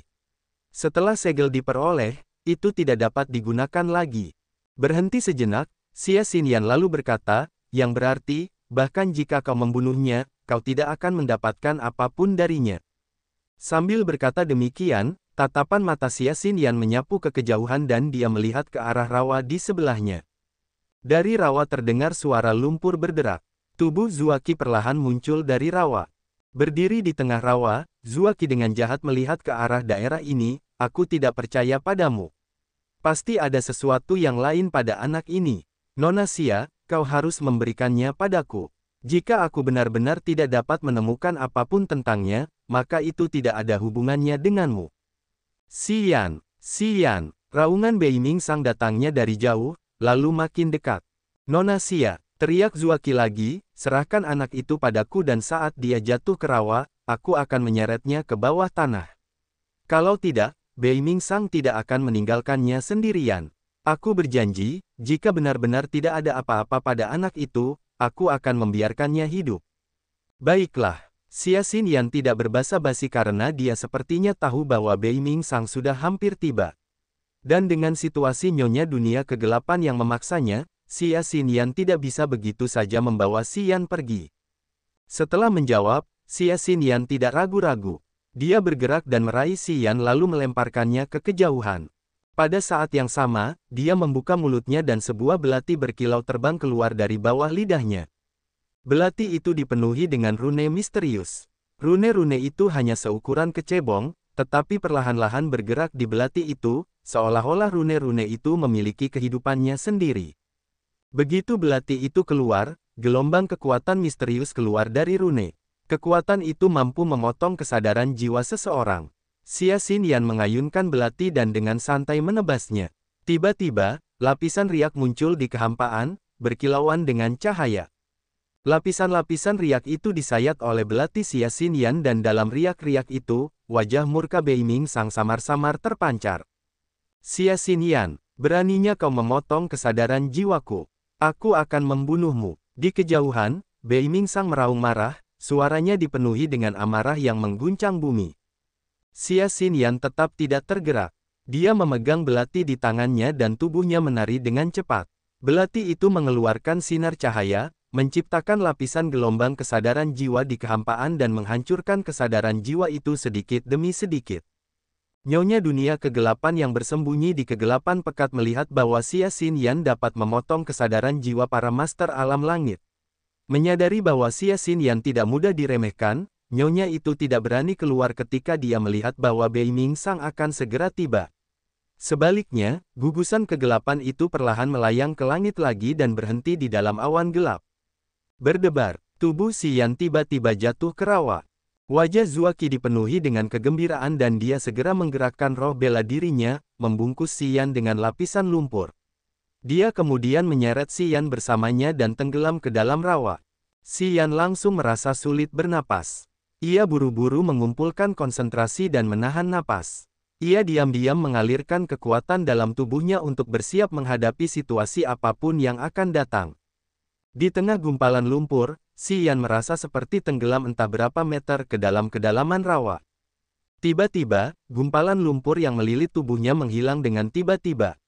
Speaker 1: Setelah segel diperoleh, itu tidak dapat digunakan lagi. Berhenti sejenak, Siasin Yan lalu berkata, yang berarti, bahkan jika kau membunuhnya, kau tidak akan mendapatkan apapun darinya. Sambil berkata demikian, Tatapan mata Siasin Yan menyapu ke kejauhan dan dia melihat ke arah rawa di sebelahnya. Dari rawa terdengar suara lumpur berderak. Tubuh Zuaki perlahan muncul dari rawa. Berdiri di tengah rawa, Zuaki dengan jahat melihat ke arah daerah ini, aku tidak percaya padamu. Pasti ada sesuatu yang lain pada anak ini. Nona Sia, kau harus memberikannya padaku. Jika aku benar-benar tidak dapat menemukan apapun tentangnya, maka itu tidak ada hubungannya denganmu. Sian, Sian, raungan Beiming Sang datangnya dari jauh, lalu makin dekat. Nona Sia, teriak Zuaki lagi, serahkan anak itu padaku dan saat dia jatuh ke rawa, aku akan menyeretnya ke bawah tanah. Kalau tidak, Beiming Sang tidak akan meninggalkannya sendirian. Aku berjanji, jika benar-benar tidak ada apa-apa pada anak itu, aku akan membiarkannya hidup. Baiklah. Xin yang tidak berbasa basi karena dia sepertinya tahu bahwa Beiming Sang sudah hampir tiba. Dan dengan situasi nyonya dunia kegelapan yang memaksanya, Xin yang tidak bisa begitu saja membawa Xian pergi. Setelah menjawab, Xin yang tidak ragu-ragu. Dia bergerak dan meraih Xian lalu melemparkannya ke kejauhan. Pada saat yang sama, dia membuka mulutnya dan sebuah belati berkilau terbang keluar dari bawah lidahnya. Belati itu dipenuhi dengan rune misterius. Rune-rune itu hanya seukuran kecebong, tetapi perlahan-lahan bergerak di belati itu, seolah-olah rune-rune itu memiliki kehidupannya sendiri. Begitu belati itu keluar, gelombang kekuatan misterius keluar dari rune. Kekuatan itu mampu memotong kesadaran jiwa seseorang. Xia Yan mengayunkan belati dan dengan santai menebasnya. Tiba-tiba, lapisan riak muncul di kehampaan, berkilauan dengan cahaya. Lapisan-lapisan riak itu disayat oleh belati Xia Xinyan dan dalam riak-riak itu, wajah murka Beiming sang samar-samar terpancar. Xia Xinyan, beraninya kau memotong kesadaran jiwaku. Aku akan membunuhmu. Di kejauhan, Beiming sang meraung marah, suaranya dipenuhi dengan amarah yang mengguncang bumi. Xia Xinyan tetap tidak tergerak. Dia memegang belati di tangannya dan tubuhnya menari dengan cepat. Belati itu mengeluarkan sinar cahaya, menciptakan lapisan gelombang kesadaran jiwa di kehampaan dan menghancurkan kesadaran jiwa itu sedikit demi sedikit. Nyonya dunia kegelapan yang bersembunyi di kegelapan pekat melihat bahwa Xia Xin Yan dapat memotong kesadaran jiwa para master alam langit. Menyadari bahwa Xia Xin Yan tidak mudah diremehkan, Nyonya itu tidak berani keluar ketika dia melihat bahwa Bei Ming Sang akan segera tiba. Sebaliknya, gugusan kegelapan itu perlahan melayang ke langit lagi dan berhenti di dalam awan gelap. Berdebar, tubuh Sian tiba-tiba jatuh ke rawa. Wajah Zuaki dipenuhi dengan kegembiraan dan dia segera menggerakkan roh bela dirinya, membungkus Sian dengan lapisan lumpur. Dia kemudian menyeret Sian bersamanya dan tenggelam ke dalam rawa. Sian langsung merasa sulit bernapas. Ia buru-buru mengumpulkan konsentrasi dan menahan napas. Ia diam-diam mengalirkan kekuatan dalam tubuhnya untuk bersiap menghadapi situasi apapun yang akan datang. Di tengah gumpalan lumpur, Si Yan merasa seperti tenggelam entah berapa meter ke dalam kedalaman rawa. Tiba-tiba, gumpalan lumpur yang melilit tubuhnya menghilang dengan tiba-tiba.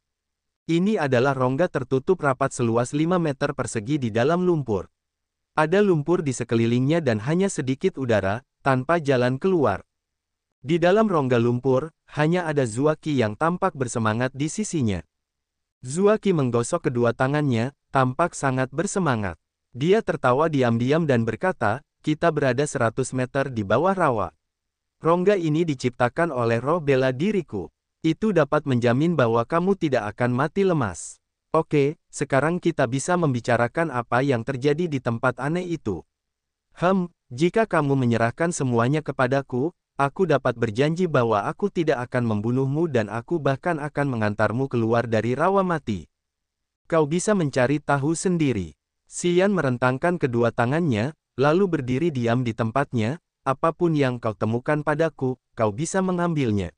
Speaker 1: Ini adalah rongga tertutup rapat seluas 5 meter persegi di dalam lumpur. Ada lumpur di sekelilingnya dan hanya sedikit udara, tanpa jalan keluar. Di dalam rongga lumpur, hanya ada Zuaki yang tampak bersemangat di sisinya. Zuaki menggosok kedua tangannya, Tampak sangat bersemangat. Dia tertawa diam-diam dan berkata, kita berada 100 meter di bawah rawa. Rongga ini diciptakan oleh roh bela diriku. Itu dapat menjamin bahwa kamu tidak akan mati lemas. Oke, sekarang kita bisa membicarakan apa yang terjadi di tempat aneh itu. Hem, jika kamu menyerahkan semuanya kepadaku, aku dapat berjanji bahwa aku tidak akan membunuhmu dan aku bahkan akan mengantarmu keluar dari rawa mati. Kau bisa mencari tahu sendiri. Sian merentangkan kedua tangannya, lalu berdiri diam di tempatnya, apapun yang kau temukan padaku, kau bisa mengambilnya.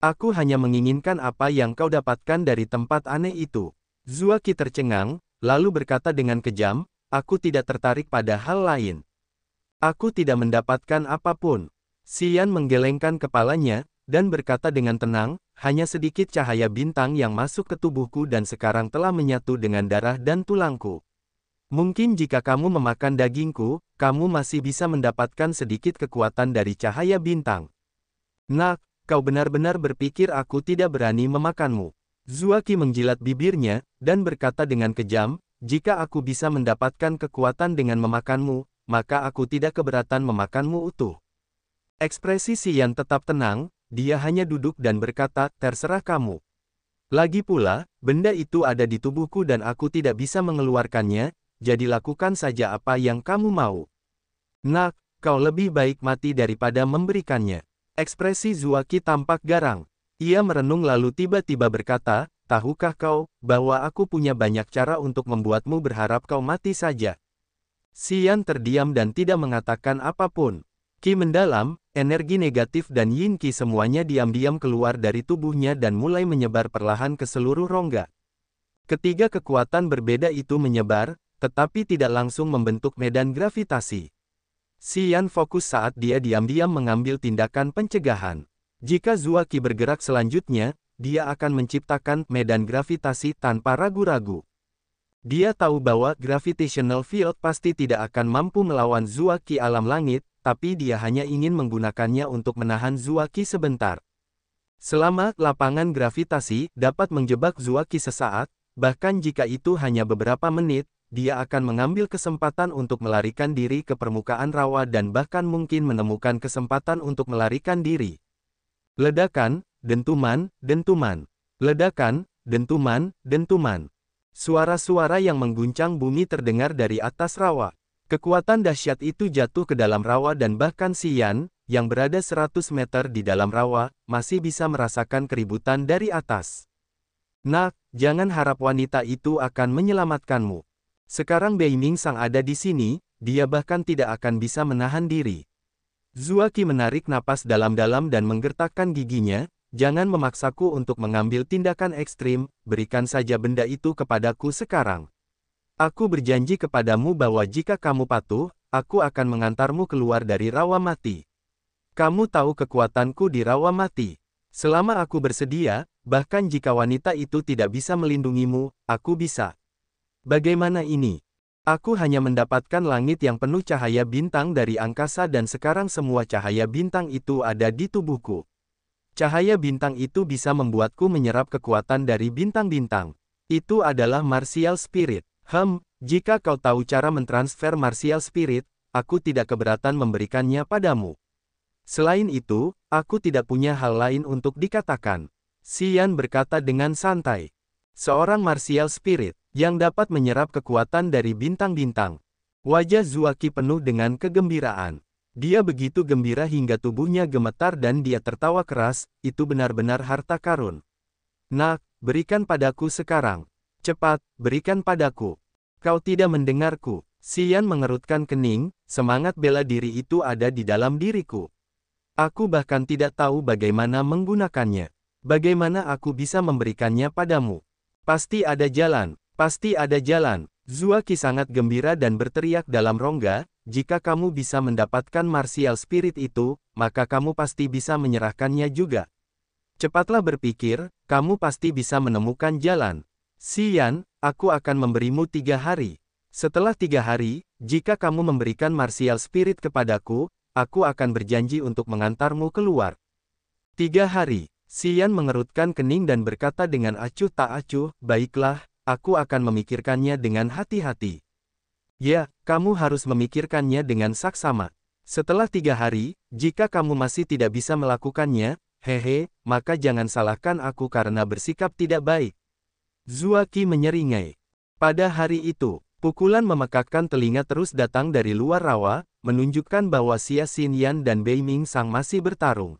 Speaker 1: Aku hanya menginginkan apa yang kau dapatkan dari tempat aneh itu. Zuaki tercengang, lalu berkata dengan kejam, aku tidak tertarik pada hal lain. Aku tidak mendapatkan apapun. Sian menggelengkan kepalanya, dan berkata dengan tenang, hanya sedikit cahaya bintang yang masuk ke tubuhku dan sekarang telah menyatu dengan darah dan tulangku. Mungkin jika kamu memakan dagingku, kamu masih bisa mendapatkan sedikit kekuatan dari cahaya bintang. Nak, kau benar-benar berpikir aku tidak berani memakanmu. Zuaki menjilat bibirnya, dan berkata dengan kejam, jika aku bisa mendapatkan kekuatan dengan memakanmu, maka aku tidak keberatan memakanmu utuh. Ekspresi Sian tetap tenang, dia hanya duduk dan berkata, terserah kamu. Lagi pula, benda itu ada di tubuhku dan aku tidak bisa mengeluarkannya, jadi lakukan saja apa yang kamu mau. Nak, kau lebih baik mati daripada memberikannya. Ekspresi Zuaki tampak garang. Ia merenung lalu tiba-tiba berkata, Tahukah kau, bahwa aku punya banyak cara untuk membuatmu berharap kau mati saja? Sian terdiam dan tidak mengatakan apapun. Ki mendalam, Energi negatif dan yin qi semuanya diam-diam keluar dari tubuhnya dan mulai menyebar perlahan ke seluruh rongga. Ketiga kekuatan berbeda itu menyebar, tetapi tidak langsung membentuk medan gravitasi. Sian fokus saat dia diam-diam mengambil tindakan pencegahan. Jika Zuaki bergerak selanjutnya, dia akan menciptakan medan gravitasi tanpa ragu-ragu. Dia tahu bahwa gravitational field pasti tidak akan mampu melawan Zuaki alam langit, tapi dia hanya ingin menggunakannya untuk menahan Zuaki sebentar. Selama lapangan gravitasi dapat menjebak Zuaki sesaat, bahkan jika itu hanya beberapa menit, dia akan mengambil kesempatan untuk melarikan diri ke permukaan rawa dan bahkan mungkin menemukan kesempatan untuk melarikan diri. Ledakan, dentuman, dentuman. Ledakan, dentuman, dentuman. Suara-suara yang mengguncang bumi terdengar dari atas rawa. Kekuatan dahsyat itu jatuh ke dalam rawa dan bahkan Sian, yang berada 100 meter di dalam rawa, masih bisa merasakan keributan dari atas. Nak, jangan harap wanita itu akan menyelamatkanmu. Sekarang Bei Ming Sang ada di sini, dia bahkan tidak akan bisa menahan diri. Zuaki menarik napas dalam-dalam dan menggertakkan giginya, Jangan memaksaku untuk mengambil tindakan ekstrim, berikan saja benda itu kepadaku sekarang. Aku berjanji kepadamu bahwa jika kamu patuh, aku akan mengantarmu keluar dari rawa mati. Kamu tahu kekuatanku di rawa mati. Selama aku bersedia, bahkan jika wanita itu tidak bisa melindungimu, aku bisa. Bagaimana ini? Aku hanya mendapatkan langit yang penuh cahaya bintang dari angkasa dan sekarang semua cahaya bintang itu ada di tubuhku. Cahaya bintang itu bisa membuatku menyerap kekuatan dari bintang-bintang. Itu adalah martial spirit. Hem, jika kau tahu cara mentransfer martial spirit, aku tidak keberatan memberikannya padamu. Selain itu, aku tidak punya hal lain untuk dikatakan. Sian berkata dengan santai. Seorang martial spirit, yang dapat menyerap kekuatan dari bintang-bintang. Wajah Zuaki penuh dengan kegembiraan. Dia begitu gembira hingga tubuhnya gemetar dan dia tertawa keras, itu benar-benar harta karun. Nak, berikan padaku sekarang. Cepat, berikan padaku. Kau tidak mendengarku. Sian mengerutkan kening, semangat bela diri itu ada di dalam diriku. Aku bahkan tidak tahu bagaimana menggunakannya. Bagaimana aku bisa memberikannya padamu? Pasti ada jalan, pasti ada jalan. Zuaki sangat gembira dan berteriak dalam rongga, jika kamu bisa mendapatkan martial spirit itu, maka kamu pasti bisa menyerahkannya juga. Cepatlah berpikir, kamu pasti bisa menemukan jalan. Sian, aku akan memberimu tiga hari. Setelah tiga hari, jika kamu memberikan martial spirit kepadaku, aku akan berjanji untuk mengantarmu keluar. Tiga hari, Sian mengerutkan kening dan berkata dengan acuh tak acuh, baiklah, aku akan memikirkannya dengan hati-hati. Ya, kamu harus memikirkannya dengan saksama. Setelah tiga hari, jika kamu masih tidak bisa melakukannya, hehe, maka jangan salahkan aku karena bersikap tidak baik. Zuaki menyeringai. Pada hari itu, pukulan memekakkan telinga terus datang dari luar rawa, menunjukkan bahwa Xia Xinyan dan Bei Ming Sang masih bertarung.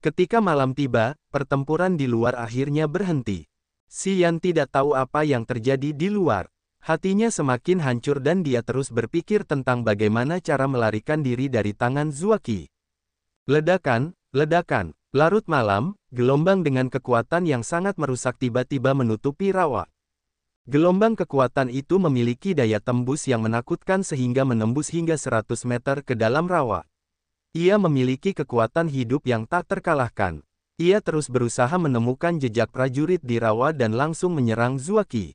Speaker 1: Ketika malam tiba, pertempuran di luar akhirnya berhenti. Yan tidak tahu apa yang terjadi di luar. Hatinya semakin hancur dan dia terus berpikir tentang bagaimana cara melarikan diri dari tangan Zuaki. Ledakan, ledakan, larut malam, gelombang dengan kekuatan yang sangat merusak tiba-tiba menutupi rawa. Gelombang kekuatan itu memiliki daya tembus yang menakutkan sehingga menembus hingga 100 meter ke dalam rawa. Ia memiliki kekuatan hidup yang tak terkalahkan. Ia terus berusaha menemukan jejak prajurit di rawa dan langsung menyerang Zuaki.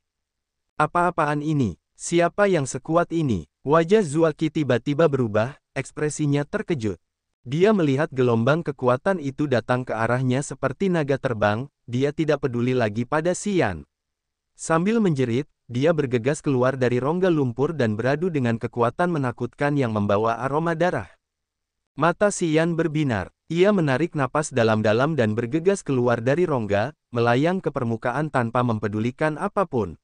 Speaker 1: Apa-apaan ini? Siapa yang sekuat ini? Wajah Zuaki tiba-tiba berubah, ekspresinya terkejut. Dia melihat gelombang kekuatan itu datang ke arahnya seperti naga terbang, dia tidak peduli lagi pada Sian. Sambil menjerit, dia bergegas keluar dari rongga lumpur dan beradu dengan kekuatan menakutkan yang membawa aroma darah. Mata Sian berbinar. Ia menarik napas dalam-dalam dan bergegas keluar dari rongga, melayang ke permukaan tanpa mempedulikan apapun.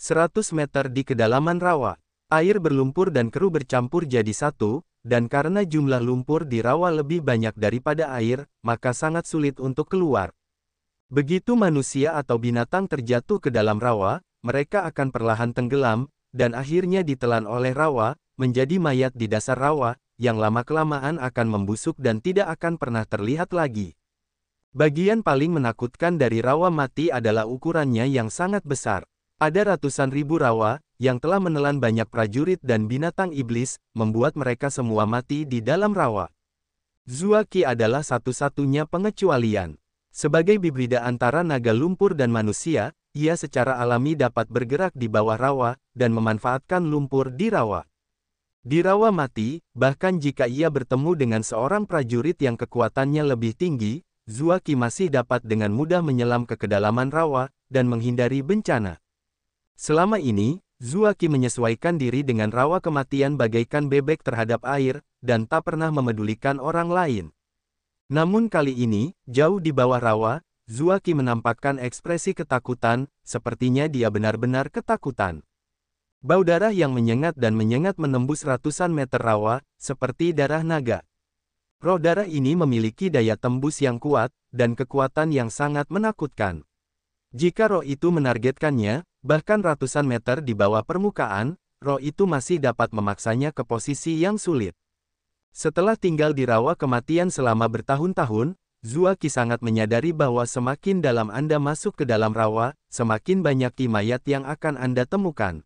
Speaker 1: 100 meter di kedalaman rawa, air berlumpur dan keruh bercampur jadi satu, dan karena jumlah lumpur di rawa lebih banyak daripada air, maka sangat sulit untuk keluar. Begitu manusia atau binatang terjatuh ke dalam rawa, mereka akan perlahan tenggelam, dan akhirnya ditelan oleh rawa, menjadi mayat di dasar rawa, yang lama-kelamaan akan membusuk dan tidak akan pernah terlihat lagi. Bagian paling menakutkan dari rawa mati adalah ukurannya yang sangat besar. Ada ratusan ribu rawa, yang telah menelan banyak prajurit dan binatang iblis, membuat mereka semua mati di dalam rawa. Zuaki adalah satu-satunya pengecualian. Sebagai bibrida antara naga lumpur dan manusia, ia secara alami dapat bergerak di bawah rawa, dan memanfaatkan lumpur di rawa. Di rawa mati, bahkan jika ia bertemu dengan seorang prajurit yang kekuatannya lebih tinggi, Zuaki masih dapat dengan mudah menyelam ke kedalaman rawa, dan menghindari bencana. Selama ini, Zuaki menyesuaikan diri dengan rawa kematian bagaikan bebek terhadap air, dan tak pernah memedulikan orang lain. Namun kali ini, jauh di bawah rawa, Zuaki menampakkan ekspresi ketakutan, sepertinya dia benar-benar ketakutan. Bau darah yang menyengat dan menyengat menembus ratusan meter rawa, seperti darah naga. Roh darah ini memiliki daya tembus yang kuat, dan kekuatan yang sangat menakutkan. Jika roh itu menargetkannya, bahkan ratusan meter di bawah permukaan, roh itu masih dapat memaksanya ke posisi yang sulit. Setelah tinggal di rawa kematian selama bertahun-tahun, Zuaki sangat menyadari bahwa semakin dalam Anda masuk ke dalam rawa, semakin banyak mayat yang akan Anda temukan.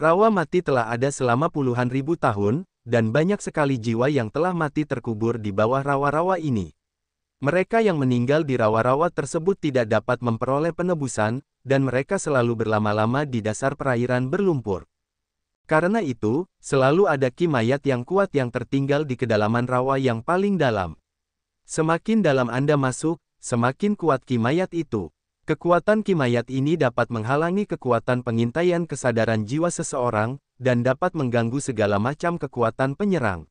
Speaker 1: Rawa mati telah ada selama puluhan ribu tahun, dan banyak sekali jiwa yang telah mati terkubur di bawah rawa-rawa ini. Mereka yang meninggal di rawa-rawa tersebut tidak dapat memperoleh penebusan, dan mereka selalu berlama-lama di dasar perairan berlumpur. Karena itu, selalu ada kimayat yang kuat yang tertinggal di kedalaman rawa yang paling dalam. Semakin dalam Anda masuk, semakin kuat kimayat itu. Kekuatan kimayat ini dapat menghalangi kekuatan pengintaian kesadaran jiwa seseorang, dan dapat mengganggu segala macam kekuatan penyerang.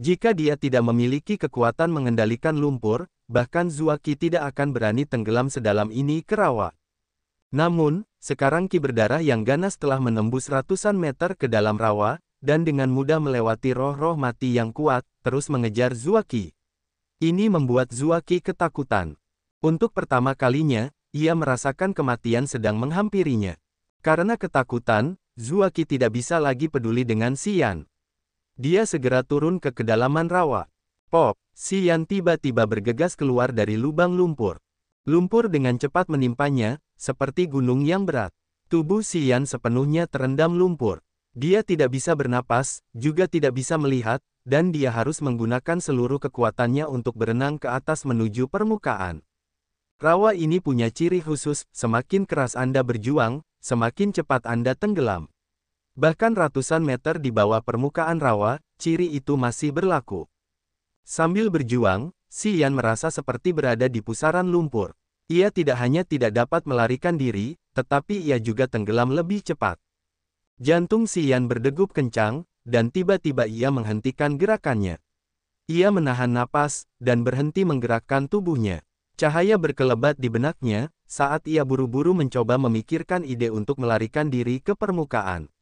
Speaker 1: Jika dia tidak memiliki kekuatan mengendalikan lumpur, bahkan Zuaki tidak akan berani tenggelam sedalam ini ke rawa. Namun, sekarang ki berdarah yang ganas telah menembus ratusan meter ke dalam rawa, dan dengan mudah melewati roh-roh mati yang kuat, terus mengejar Zuaki. Ini membuat Zuaki ketakutan. Untuk pertama kalinya, ia merasakan kematian sedang menghampirinya. Karena ketakutan, Zuaki tidak bisa lagi peduli dengan Sian. Dia segera turun ke kedalaman rawa. Pop, Sian tiba-tiba bergegas keluar dari lubang lumpur. Lumpur dengan cepat menimpanya, seperti gunung yang berat. Tubuh Sian sepenuhnya terendam lumpur. Dia tidak bisa bernapas, juga tidak bisa melihat, dan dia harus menggunakan seluruh kekuatannya untuk berenang ke atas menuju permukaan. Rawa ini punya ciri khusus, semakin keras Anda berjuang, semakin cepat Anda tenggelam. Bahkan ratusan meter di bawah permukaan rawa, ciri itu masih berlaku. Sambil berjuang, Si Yan merasa seperti berada di pusaran lumpur. Ia tidak hanya tidak dapat melarikan diri, tetapi ia juga tenggelam lebih cepat. Jantung Si Yan berdegup kencang, dan tiba-tiba ia menghentikan gerakannya. Ia menahan napas, dan berhenti menggerakkan tubuhnya. Cahaya berkelebat di benaknya, saat ia buru-buru mencoba memikirkan ide untuk melarikan diri ke permukaan.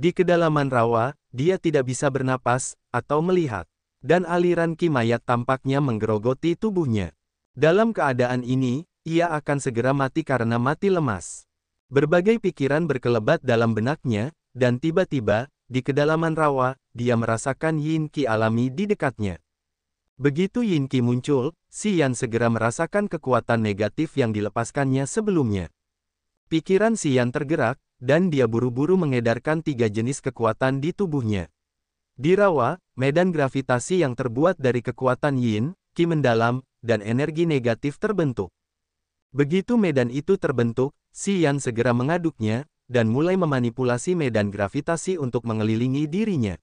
Speaker 1: Di kedalaman rawa, dia tidak bisa bernapas, atau melihat. Dan aliran kimayat tampaknya menggerogoti tubuhnya. Dalam keadaan ini, ia akan segera mati karena mati lemas. Berbagai pikiran berkelebat dalam benaknya, dan tiba-tiba, di kedalaman rawa, dia merasakan yin ki alami di dekatnya. Begitu Yin Qi muncul, Si Yan segera merasakan kekuatan negatif yang dilepaskannya sebelumnya. Pikiran Si Yan tergerak, dan dia buru-buru mengedarkan tiga jenis kekuatan di tubuhnya. Di rawa, medan gravitasi yang terbuat dari kekuatan Yin, Qi mendalam, dan energi negatif terbentuk. Begitu medan itu terbentuk, Si Yan segera mengaduknya, dan mulai memanipulasi medan gravitasi untuk mengelilingi dirinya.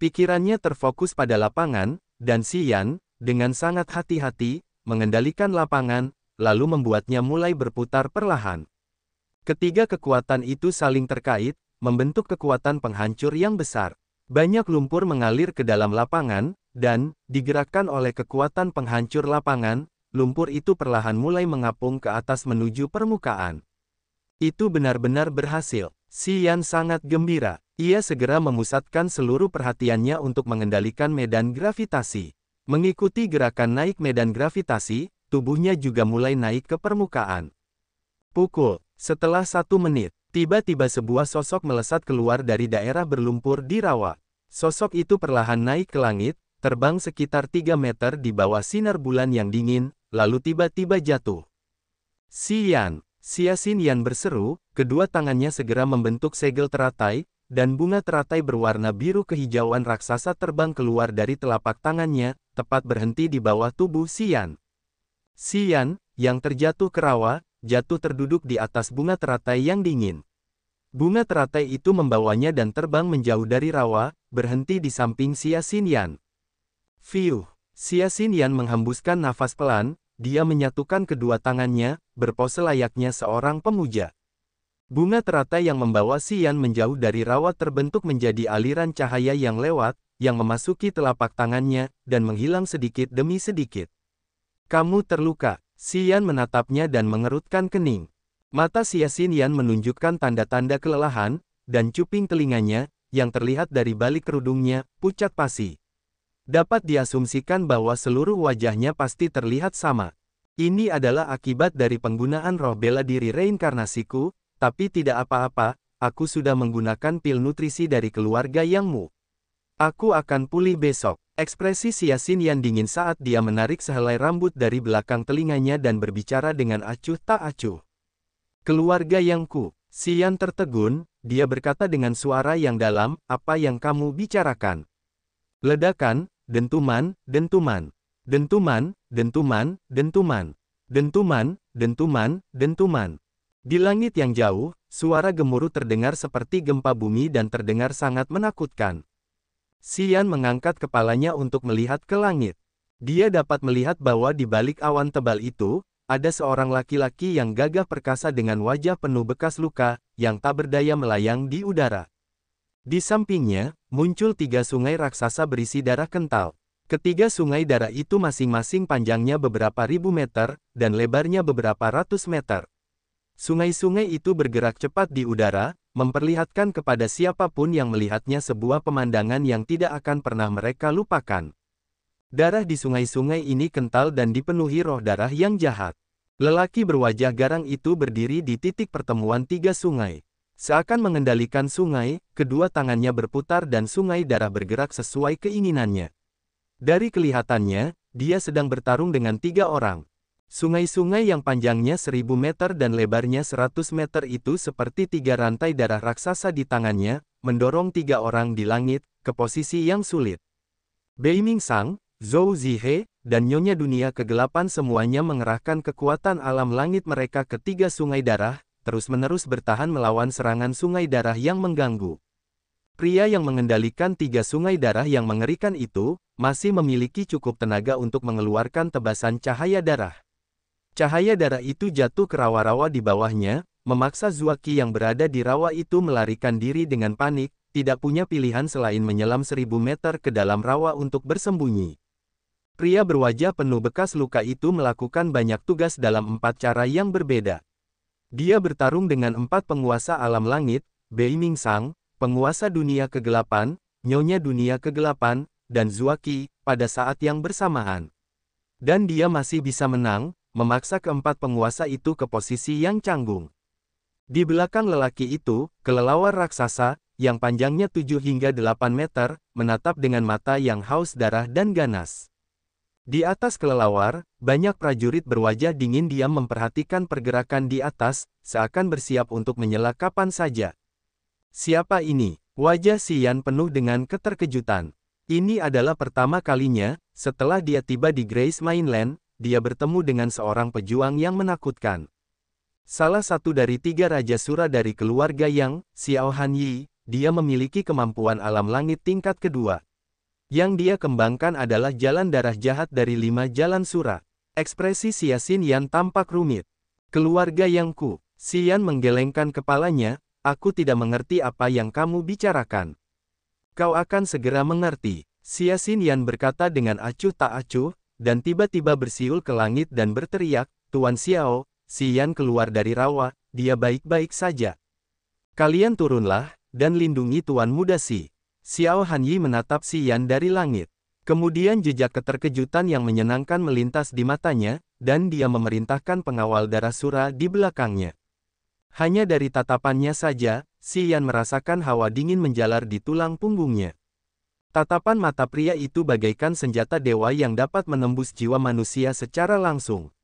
Speaker 1: Pikirannya terfokus pada lapangan, dan Xian, dengan sangat hati-hati, mengendalikan lapangan, lalu membuatnya mulai berputar perlahan. Ketiga kekuatan itu saling terkait, membentuk kekuatan penghancur yang besar. Banyak lumpur mengalir ke dalam lapangan, dan, digerakkan oleh kekuatan penghancur lapangan, lumpur itu perlahan mulai mengapung ke atas menuju permukaan. Itu benar-benar berhasil. Yan sangat gembira. Ia segera memusatkan seluruh perhatiannya untuk mengendalikan medan gravitasi. Mengikuti gerakan naik medan gravitasi, tubuhnya juga mulai naik ke permukaan. Pukul. Setelah satu menit, tiba-tiba sebuah sosok melesat keluar dari daerah berlumpur di rawa. Sosok itu perlahan naik ke langit, terbang sekitar 3 meter di bawah sinar bulan yang dingin, lalu tiba-tiba jatuh. Sian, si Yan berseru, kedua tangannya segera membentuk segel teratai, dan bunga teratai berwarna biru kehijauan raksasa terbang keluar dari telapak tangannya, tepat berhenti di bawah tubuh Sian. Sian, yang terjatuh ke rawa, jatuh terduduk di atas bunga teratai yang dingin. Bunga teratai itu membawanya dan terbang menjauh dari rawa, berhenti di samping Xia Xinyan. Fiuh! Xia Xinyan menghembuskan nafas pelan, dia menyatukan kedua tangannya, berpose layaknya seorang pemuja. Bunga teratai yang membawa Sian menjauh dari rawa terbentuk menjadi aliran cahaya yang lewat, yang memasuki telapak tangannya, dan menghilang sedikit demi sedikit. Kamu terluka, Sian menatapnya dan mengerutkan kening. Mata Sia Yan menunjukkan tanda-tanda kelelahan, dan cuping telinganya, yang terlihat dari balik kerudungnya, pucat pasi. Dapat diasumsikan bahwa seluruh wajahnya pasti terlihat sama. Ini adalah akibat dari penggunaan roh bela diri reinkarnasiku, tapi tidak apa-apa, aku sudah menggunakan pil nutrisi dari keluarga Yang Mu. Aku akan pulih besok. Ekspresi Siasin yang dingin saat dia menarik sehelai rambut dari belakang telinganya dan berbicara dengan acuh tak acuh. Keluarga Yang Ku, Sian tertegun, dia berkata dengan suara yang dalam, apa yang kamu bicarakan? Ledakan, dentuman, dentuman, dentuman, dentuman, dentuman, dentuman, dentuman. dentuman. Di langit yang jauh, suara gemuruh terdengar seperti gempa bumi dan terdengar sangat menakutkan. Sian mengangkat kepalanya untuk melihat ke langit. Dia dapat melihat bahwa di balik awan tebal itu, ada seorang laki-laki yang gagah perkasa dengan wajah penuh bekas luka, yang tak berdaya melayang di udara. Di sampingnya, muncul tiga sungai raksasa berisi darah kental. Ketiga sungai darah itu masing-masing panjangnya beberapa ribu meter, dan lebarnya beberapa ratus meter. Sungai-sungai itu bergerak cepat di udara, memperlihatkan kepada siapapun yang melihatnya sebuah pemandangan yang tidak akan pernah mereka lupakan. Darah di sungai-sungai ini kental dan dipenuhi roh darah yang jahat. Lelaki berwajah garang itu berdiri di titik pertemuan tiga sungai. Seakan mengendalikan sungai, kedua tangannya berputar dan sungai darah bergerak sesuai keinginannya. Dari kelihatannya, dia sedang bertarung dengan tiga orang. Sungai-sungai yang panjangnya 1000 meter dan lebarnya 100 meter itu seperti tiga rantai darah raksasa di tangannya, mendorong tiga orang di langit, ke posisi yang sulit. Bei Ming Sang, Zhou Zihe, dan Nyonya Dunia Kegelapan semuanya mengerahkan kekuatan alam langit mereka ke tiga sungai darah, terus-menerus bertahan melawan serangan sungai darah yang mengganggu. Pria yang mengendalikan tiga sungai darah yang mengerikan itu, masih memiliki cukup tenaga untuk mengeluarkan tebasan cahaya darah. Cahaya darah itu jatuh ke rawa-rawa di bawahnya, memaksa Zuaki yang berada di rawa itu melarikan diri dengan panik, tidak punya pilihan selain menyelam seribu meter ke dalam rawa untuk bersembunyi. Pria berwajah penuh bekas luka itu melakukan banyak tugas dalam empat cara yang berbeda. Dia bertarung dengan empat penguasa alam langit, Bei Ming Sang, penguasa dunia kegelapan, nyonya dunia kegelapan, dan Zuaki, pada saat yang bersamaan. Dan dia masih bisa menang, memaksa keempat penguasa itu ke posisi yang canggung. Di belakang lelaki itu, kelelawar raksasa, yang panjangnya 7 hingga 8 meter, menatap dengan mata yang haus darah dan ganas. Di atas kelelawar, banyak prajurit berwajah dingin diam memperhatikan pergerakan di atas, seakan bersiap untuk menyela kapan saja. Siapa ini? Wajah Sian penuh dengan keterkejutan. Ini adalah pertama kalinya, setelah dia tiba di Grace Mainland, dia bertemu dengan seorang pejuang yang menakutkan. Salah satu dari tiga Raja Sura dari keluarga Yang, Xiao Han Yi, dia memiliki kemampuan alam langit tingkat kedua. Yang dia kembangkan adalah jalan darah jahat dari lima jalan sura. Ekspresi Xiaxin Yan tampak rumit. Keluarga Yangku, Xian menggelengkan kepalanya, aku tidak mengerti apa yang kamu bicarakan. Kau akan segera mengerti, Xiaxin Yan berkata dengan acuh tak acuh, dan tiba-tiba bersiul ke langit dan berteriak, Tuan Xiao, Si Yan keluar dari rawa, dia baik-baik saja. Kalian turunlah, dan lindungi Tuan Muda Si. Xiao Hanyi menatap Si Yan dari langit. Kemudian jejak keterkejutan yang menyenangkan melintas di matanya, dan dia memerintahkan pengawal darah sura di belakangnya. Hanya dari tatapannya saja, Si Yan merasakan hawa dingin menjalar di tulang punggungnya. Tatapan mata pria itu bagaikan senjata dewa yang dapat menembus jiwa manusia secara langsung.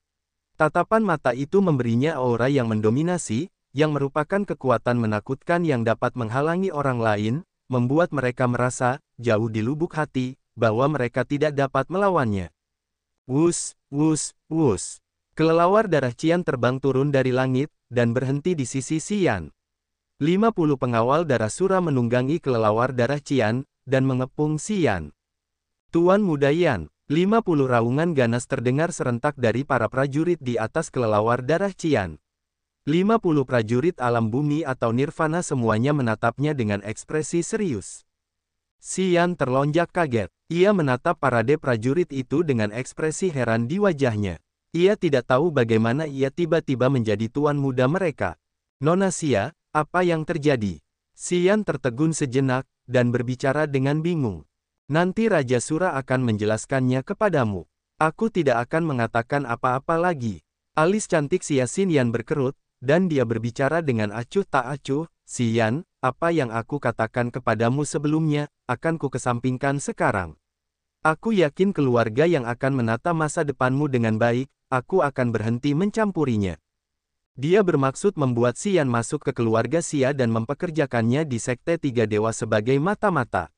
Speaker 1: Tatapan mata itu memberinya aura yang mendominasi, yang merupakan kekuatan menakutkan yang dapat menghalangi orang lain, membuat mereka merasa, jauh di lubuk hati, bahwa mereka tidak dapat melawannya. Wus, wus, wus. Kelelawar darah Cian terbang turun dari langit, dan berhenti di sisi Sian. 50 pengawal darah Sura menunggangi kelelawar darah Cian, dan mengepung Sian. Tuan Muda Yan, 50 raungan ganas terdengar serentak dari para prajurit di atas kelelawar darah Cian. 50 prajurit alam bumi atau nirvana semuanya menatapnya dengan ekspresi serius. Sian terlonjak kaget. Ia menatap parade prajurit itu dengan ekspresi heran di wajahnya. Ia tidak tahu bagaimana ia tiba-tiba menjadi tuan muda mereka. Nona Sia, apa yang terjadi? Sian tertegun sejenak, dan berbicara dengan bingung. Nanti Raja Sura akan menjelaskannya kepadamu. Aku tidak akan mengatakan apa-apa lagi. Alis cantik si Yan berkerut, dan dia berbicara dengan acuh tak acuh, si Yan, apa yang aku katakan kepadamu sebelumnya, akan kesampingkan sekarang. Aku yakin keluarga yang akan menata masa depanmu dengan baik, aku akan berhenti mencampurinya. Dia bermaksud membuat Xian masuk ke keluarga Sia dan mempekerjakannya di Sekte Tiga Dewa sebagai mata-mata.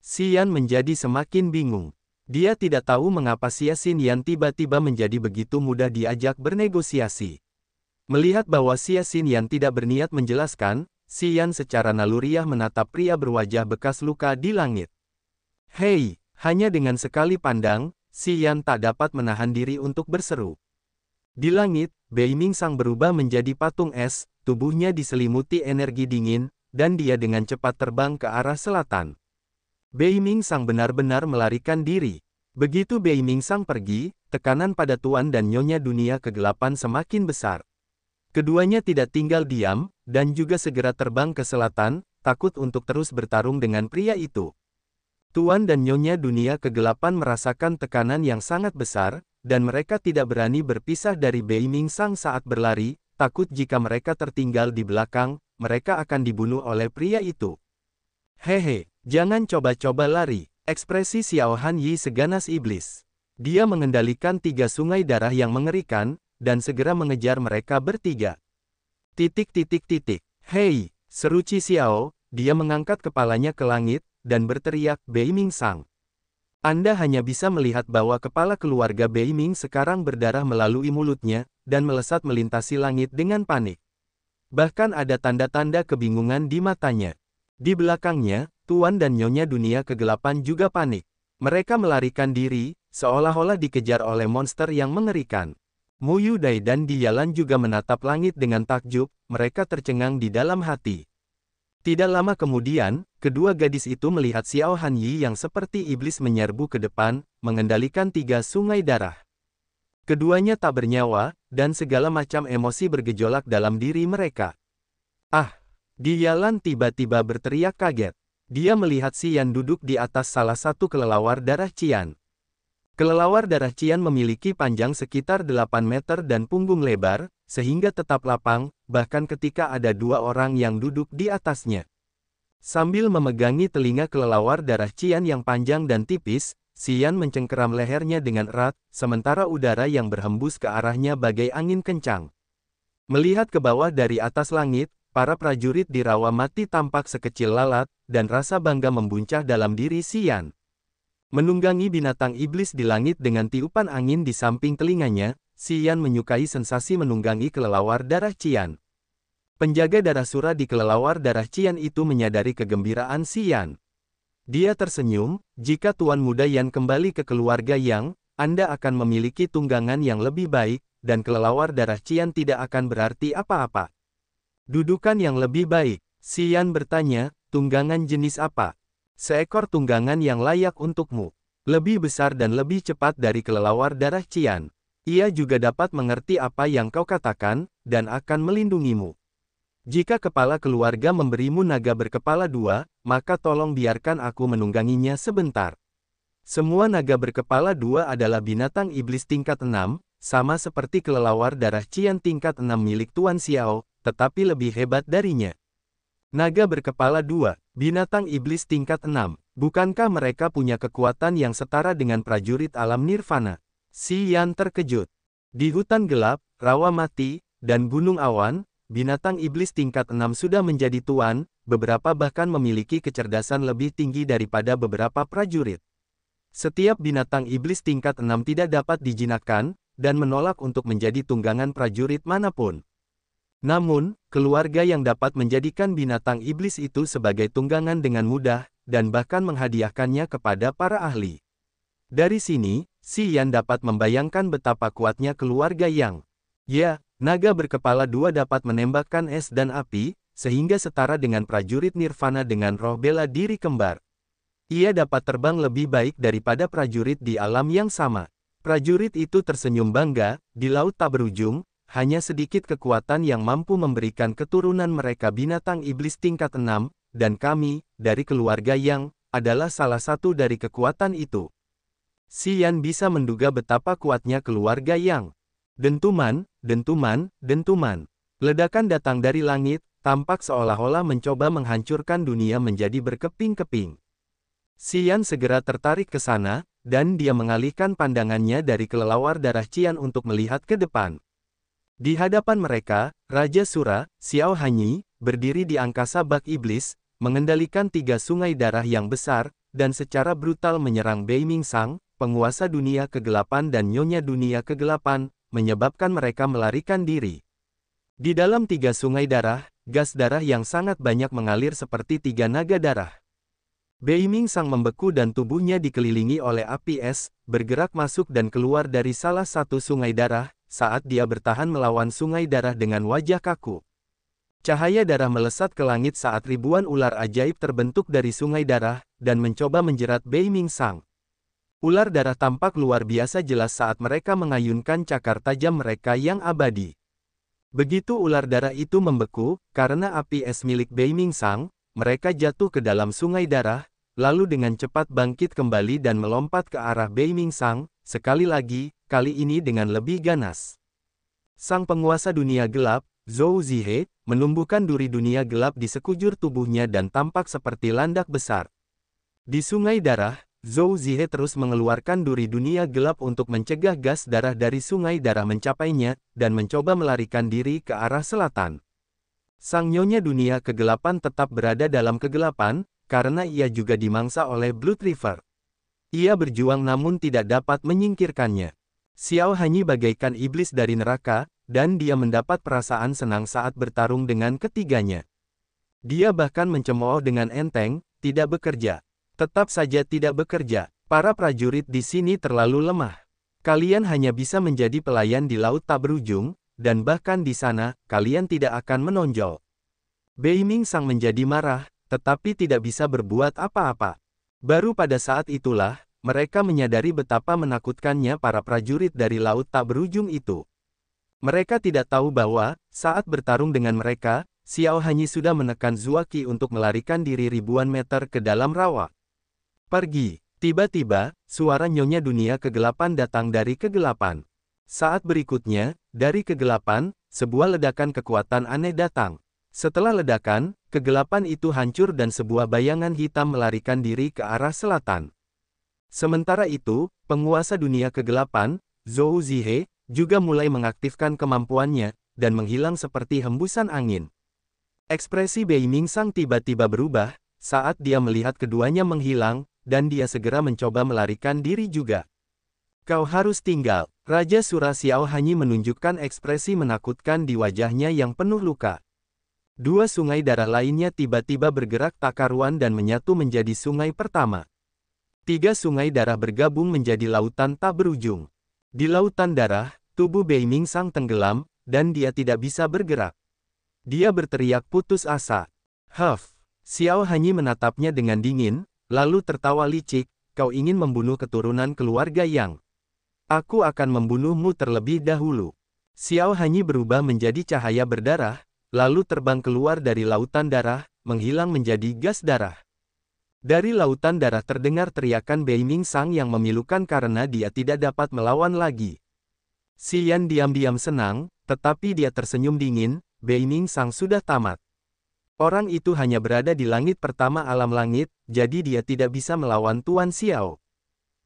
Speaker 1: Xian menjadi semakin bingung. Dia tidak tahu mengapa Xia Xinyan tiba-tiba menjadi begitu mudah diajak bernegosiasi. Melihat bahwa Xia Xinyan tidak berniat menjelaskan, Xian secara naluriah menatap pria berwajah bekas luka di langit. Hei, hanya dengan sekali pandang, Xian tak dapat menahan diri untuk berseru. Di langit, Beiming Sang berubah menjadi patung es, tubuhnya diselimuti energi dingin, dan dia dengan cepat terbang ke arah selatan. Beiming Sang benar-benar melarikan diri. Begitu Beiming Sang pergi, tekanan pada Tuan dan Nyonya dunia kegelapan semakin besar. Keduanya tidak tinggal diam, dan juga segera terbang ke selatan, takut untuk terus bertarung dengan pria itu. Tuan dan Nyonya dunia kegelapan merasakan tekanan yang sangat besar, dan mereka tidak berani berpisah dari Bei Sang saat berlari, takut jika mereka tertinggal di belakang, mereka akan dibunuh oleh pria itu. Hehe, jangan coba-coba lari, ekspresi Xiao Han Yi seganas iblis. Dia mengendalikan tiga sungai darah yang mengerikan, dan segera mengejar mereka bertiga. Titik titik titik, hei, seru Ci Xiao, dia mengangkat kepalanya ke langit, dan berteriak Bei Sang. Anda hanya bisa melihat bahwa kepala keluarga Beiming sekarang berdarah melalui mulutnya, dan melesat melintasi langit dengan panik. Bahkan ada tanda-tanda kebingungan di matanya. Di belakangnya, Tuan dan Nyonya dunia kegelapan juga panik. Mereka melarikan diri, seolah-olah dikejar oleh monster yang mengerikan. Mu Yudai dan Dialan juga menatap langit dengan takjub, mereka tercengang di dalam hati. Tidak lama kemudian, kedua gadis itu melihat Xiao Han Yi yang seperti iblis menyerbu ke depan, mengendalikan tiga sungai darah. Keduanya tak bernyawa, dan segala macam emosi bergejolak dalam diri mereka. Ah! Dialan tiba-tiba berteriak kaget. Dia melihat Yan duduk di atas salah satu kelelawar darah Cian. Kelelawar darah Cian memiliki panjang sekitar 8 meter dan punggung lebar, sehingga tetap lapang, bahkan ketika ada dua orang yang duduk di atasnya. Sambil memegangi telinga kelelawar darah Cian yang panjang dan tipis, Cian mencengkeram lehernya dengan erat, sementara udara yang berhembus ke arahnya bagai angin kencang. Melihat ke bawah dari atas langit, para prajurit di rawa mati tampak sekecil lalat, dan rasa bangga membuncah dalam diri Cian. Menunggangi binatang iblis di langit dengan tiupan angin di samping telinganya, Cian menyukai sensasi menunggangi kelelawar darah Cian. Penjaga darah Sura di kelelawar darah Cian itu menyadari kegembiraan si Dia tersenyum, jika Tuan Muda Yan kembali ke keluarga Yang, Anda akan memiliki tunggangan yang lebih baik, dan kelelawar darah Cian tidak akan berarti apa-apa. Dudukan yang lebih baik, si bertanya, tunggangan jenis apa? Seekor tunggangan yang layak untukmu. Lebih besar dan lebih cepat dari kelelawar darah Cian. Ia juga dapat mengerti apa yang kau katakan, dan akan melindungimu. Jika kepala keluarga memberimu naga berkepala dua, maka tolong biarkan aku menungganginya sebentar. Semua naga berkepala dua adalah binatang iblis tingkat enam, sama seperti kelelawar darah cian tingkat enam milik Tuan Xiao, tetapi lebih hebat darinya. Naga berkepala dua, binatang iblis tingkat enam, bukankah mereka punya kekuatan yang setara dengan prajurit alam nirvana? Si Yan terkejut. Di hutan gelap, rawa mati, dan gunung awan, Binatang iblis tingkat 6 sudah menjadi tuan, beberapa bahkan memiliki kecerdasan lebih tinggi daripada beberapa prajurit. Setiap binatang iblis tingkat 6 tidak dapat dijinakkan, dan menolak untuk menjadi tunggangan prajurit manapun. Namun, keluarga yang dapat menjadikan binatang iblis itu sebagai tunggangan dengan mudah, dan bahkan menghadiahkannya kepada para ahli. Dari sini, Si Yan dapat membayangkan betapa kuatnya keluarga Yang. Ya, Naga berkepala dua dapat menembakkan es dan api, sehingga setara dengan prajurit Nirvana dengan roh bela diri kembar. Ia dapat terbang lebih baik daripada prajurit di alam yang sama. Prajurit itu tersenyum bangga, di laut tak berujung, hanya sedikit kekuatan yang mampu memberikan keturunan mereka binatang iblis tingkat enam, dan kami, dari keluarga yang, adalah salah satu dari kekuatan itu. Sian bisa menduga betapa kuatnya keluarga yang. Dentuman, Dentuman, dentuman. Ledakan datang dari langit, tampak seolah-olah mencoba menghancurkan dunia menjadi berkeping-keping. Sian segera tertarik ke sana, dan dia mengalihkan pandangannya dari kelelawar darah Cian untuk melihat ke depan. Di hadapan mereka, Raja Sura, Xiao Hanyi, berdiri di angkasa bak iblis, mengendalikan tiga sungai darah yang besar, dan secara brutal menyerang Bei Ming Sang, penguasa dunia kegelapan dan nyonya dunia kegelapan, menyebabkan mereka melarikan diri. Di dalam tiga sungai darah, gas darah yang sangat banyak mengalir seperti tiga naga darah. Bei Ming Sang membeku dan tubuhnya dikelilingi oleh api es, bergerak masuk dan keluar dari salah satu sungai darah, saat dia bertahan melawan sungai darah dengan wajah kaku. Cahaya darah melesat ke langit saat ribuan ular ajaib terbentuk dari sungai darah, dan mencoba menjerat Bei Ming Sang. Ular darah tampak luar biasa jelas saat mereka mengayunkan cakar tajam mereka yang abadi. Begitu ular darah itu membeku, karena api es milik Bei Ming Sang, mereka jatuh ke dalam sungai darah, lalu dengan cepat bangkit kembali dan melompat ke arah Bei Ming Sang, sekali lagi, kali ini dengan lebih ganas. Sang penguasa dunia gelap, Zhou Zihe, menumbuhkan duri dunia gelap di sekujur tubuhnya dan tampak seperti landak besar. Di sungai darah, Zhou Zihe terus mengeluarkan duri dunia gelap untuk mencegah gas darah dari sungai darah mencapainya, dan mencoba melarikan diri ke arah selatan. Sang nyonya dunia kegelapan tetap berada dalam kegelapan, karena ia juga dimangsa oleh Blood River. Ia berjuang namun tidak dapat menyingkirkannya. Xiao Hanyi bagaikan iblis dari neraka, dan dia mendapat perasaan senang saat bertarung dengan ketiganya. Dia bahkan mencemooh dengan enteng, tidak bekerja. Tetap saja tidak bekerja, para prajurit di sini terlalu lemah. Kalian hanya bisa menjadi pelayan di laut tak berujung, dan bahkan di sana, kalian tidak akan menonjol. Beiming Sang menjadi marah, tetapi tidak bisa berbuat apa-apa. Baru pada saat itulah, mereka menyadari betapa menakutkannya para prajurit dari laut tak berujung itu. Mereka tidak tahu bahwa, saat bertarung dengan mereka, Xiao Hanyi sudah menekan Zuaki untuk melarikan diri ribuan meter ke dalam rawa. Pergi. Tiba-tiba, suara nyonya dunia kegelapan datang dari kegelapan. Saat berikutnya, dari kegelapan, sebuah ledakan kekuatan aneh datang. Setelah ledakan, kegelapan itu hancur dan sebuah bayangan hitam melarikan diri ke arah selatan. Sementara itu, penguasa dunia kegelapan, Zhou Zihe, juga mulai mengaktifkan kemampuannya, dan menghilang seperti hembusan angin. Ekspresi Bei Ming Sang tiba-tiba berubah, saat dia melihat keduanya menghilang, dan dia segera mencoba melarikan diri juga. Kau harus tinggal. Raja Surasiao hanya menunjukkan ekspresi menakutkan di wajahnya yang penuh luka. Dua sungai darah lainnya tiba-tiba bergerak tak karuan dan menyatu menjadi sungai pertama. Tiga sungai darah bergabung menjadi lautan tak berujung. Di lautan darah, tubuh Beiming Sang tenggelam, dan dia tidak bisa bergerak. Dia berteriak putus asa. Huff! Xiao Hanyi menatapnya dengan dingin, Lalu tertawa licik, kau ingin membunuh keturunan keluarga Yang. Aku akan membunuhmu terlebih dahulu. Xiao Hanyi berubah menjadi cahaya berdarah, lalu terbang keluar dari lautan darah, menghilang menjadi gas darah. Dari lautan darah terdengar teriakan Bei Ming Sang yang memilukan karena dia tidak dapat melawan lagi. Yan diam-diam senang, tetapi dia tersenyum dingin, Bei Ming Sang sudah tamat. Orang itu hanya berada di langit pertama alam langit, jadi dia tidak bisa melawan Tuan Xiao.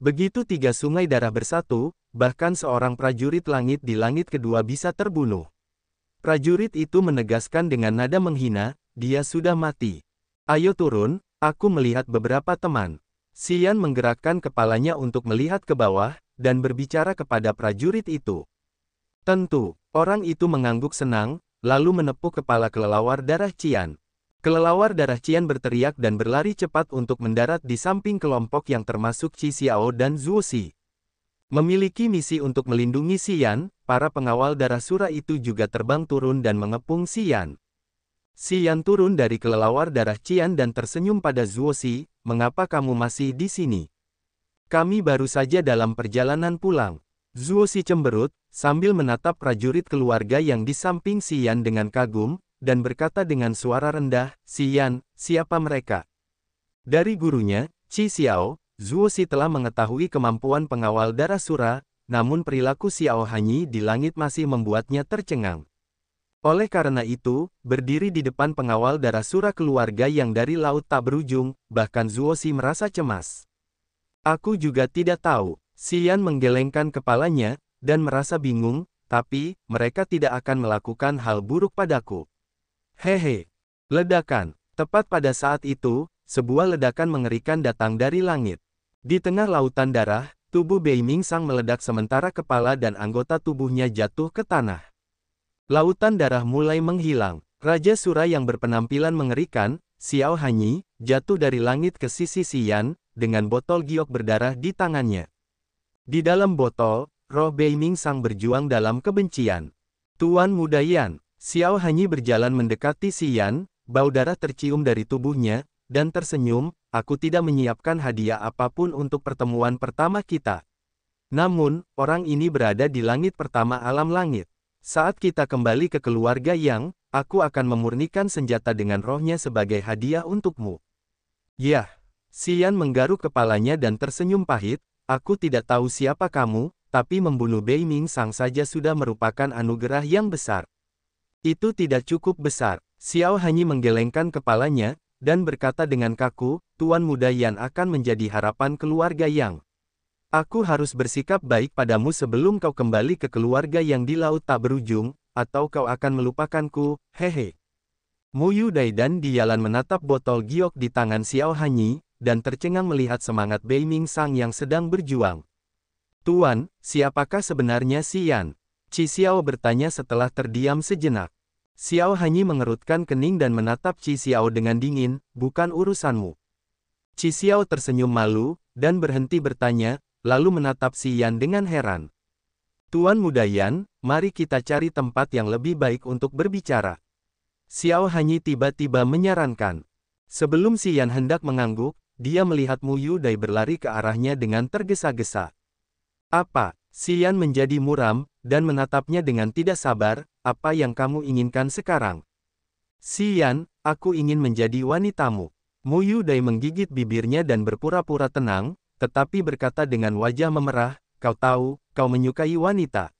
Speaker 1: Begitu tiga sungai darah bersatu, bahkan seorang prajurit langit di langit kedua bisa terbunuh. Prajurit itu menegaskan dengan nada menghina, dia sudah mati. Ayo turun, aku melihat beberapa teman. Sian menggerakkan kepalanya untuk melihat ke bawah, dan berbicara kepada prajurit itu. Tentu, orang itu mengangguk senang, lalu menepuk kepala kelelawar darah Cian. Kelelawar darah Cian berteriak dan berlari cepat untuk mendarat di samping kelompok yang termasuk Qi Xiao dan Zuo Xi. Memiliki misi untuk melindungi Xian, para pengawal darah sura itu juga terbang turun dan mengepung Xian. Xian turun dari kelelawar darah Cian dan tersenyum pada Zuo Xi, mengapa kamu masih di sini? Kami baru saja dalam perjalanan pulang. Zuo Xi cemberut, sambil menatap prajurit keluarga yang di samping Xian dengan kagum, dan berkata dengan suara rendah, Yan, siapa mereka? Dari gurunya, Qi Xiao, Zhuo Si telah mengetahui kemampuan pengawal darah sura, namun perilaku Xiao Hanyi di langit masih membuatnya tercengang. Oleh karena itu, berdiri di depan pengawal darah sura keluarga yang dari laut tak berujung, bahkan Zuo Si merasa cemas. Aku juga tidak tahu, Yan menggelengkan kepalanya, dan merasa bingung, tapi, mereka tidak akan melakukan hal buruk padaku. Hehe. Ledakan. Tepat pada saat itu, sebuah ledakan mengerikan datang dari langit. Di tengah lautan darah, tubuh Beiming Sang meledak sementara kepala dan anggota tubuhnya jatuh ke tanah. Lautan darah mulai menghilang. Raja Sura yang berpenampilan mengerikan, Xiao Hanyi, jatuh dari langit ke sisi Xian, dengan botol giok berdarah di tangannya. Di dalam botol, roh Beiming Sang berjuang dalam kebencian. Tuan Muda Yan, Xiao Hanyi berjalan mendekati Yan, bau darah tercium dari tubuhnya, dan tersenyum, aku tidak menyiapkan hadiah apapun untuk pertemuan pertama kita. Namun, orang ini berada di langit pertama alam langit. Saat kita kembali ke keluarga Yang, aku akan memurnikan senjata dengan rohnya sebagai hadiah untukmu. Yah, Yan menggaruk kepalanya dan tersenyum pahit, aku tidak tahu siapa kamu, tapi membunuh Beiming Sang saja sudah merupakan anugerah yang besar. Itu tidak cukup besar. Xiao Hanyi menggelengkan kepalanya, dan berkata dengan kaku, Tuan Muda Yan akan menjadi harapan keluarga Yang. Aku harus bersikap baik padamu sebelum kau kembali ke keluarga yang di laut tak berujung, atau kau akan melupakanku, hehe. Mu Yu Dai dan Dialan menatap botol giok di tangan Xiao Hanyi, dan tercengang melihat semangat Bei Ming Sang yang sedang berjuang. Tuan, siapakah sebenarnya Xian? Ci Xiao bertanya setelah terdiam sejenak. Xiao Hanyi mengerutkan kening dan menatap Qi Xiao dengan dingin, bukan urusanmu. Qi Xiao tersenyum malu, dan berhenti bertanya, lalu menatap Si Yan dengan heran. Tuan Muda Yan, mari kita cari tempat yang lebih baik untuk berbicara. Xiao Hanyi tiba-tiba menyarankan. Sebelum Si Yan hendak mengangguk, dia melihat Mu Yu Dai berlari ke arahnya dengan tergesa-gesa. Apa? Sian menjadi muram, dan menatapnya dengan tidak sabar, apa yang kamu inginkan sekarang? Sian? aku ingin menjadi wanitamu. Muyu Dai menggigit bibirnya dan berpura-pura tenang, tetapi berkata dengan wajah memerah, kau tahu, kau menyukai wanita.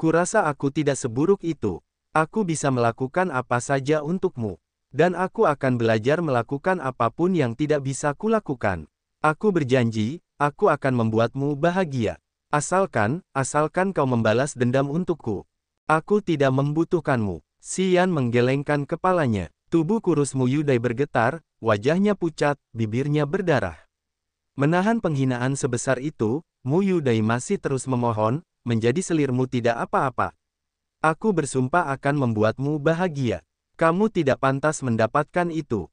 Speaker 1: Kurasa aku tidak seburuk itu. Aku bisa melakukan apa saja untukmu. Dan aku akan belajar melakukan apapun yang tidak bisa kulakukan. Aku berjanji, aku akan membuatmu bahagia. Asalkan, asalkan kau membalas dendam untukku. Aku tidak membutuhkanmu. Sian menggelengkan kepalanya. Tubuh kurus Muyudai bergetar, wajahnya pucat, bibirnya berdarah. Menahan penghinaan sebesar itu, Muyudai masih terus memohon, menjadi selirmu tidak apa-apa. Aku bersumpah akan membuatmu bahagia. Kamu tidak pantas mendapatkan itu.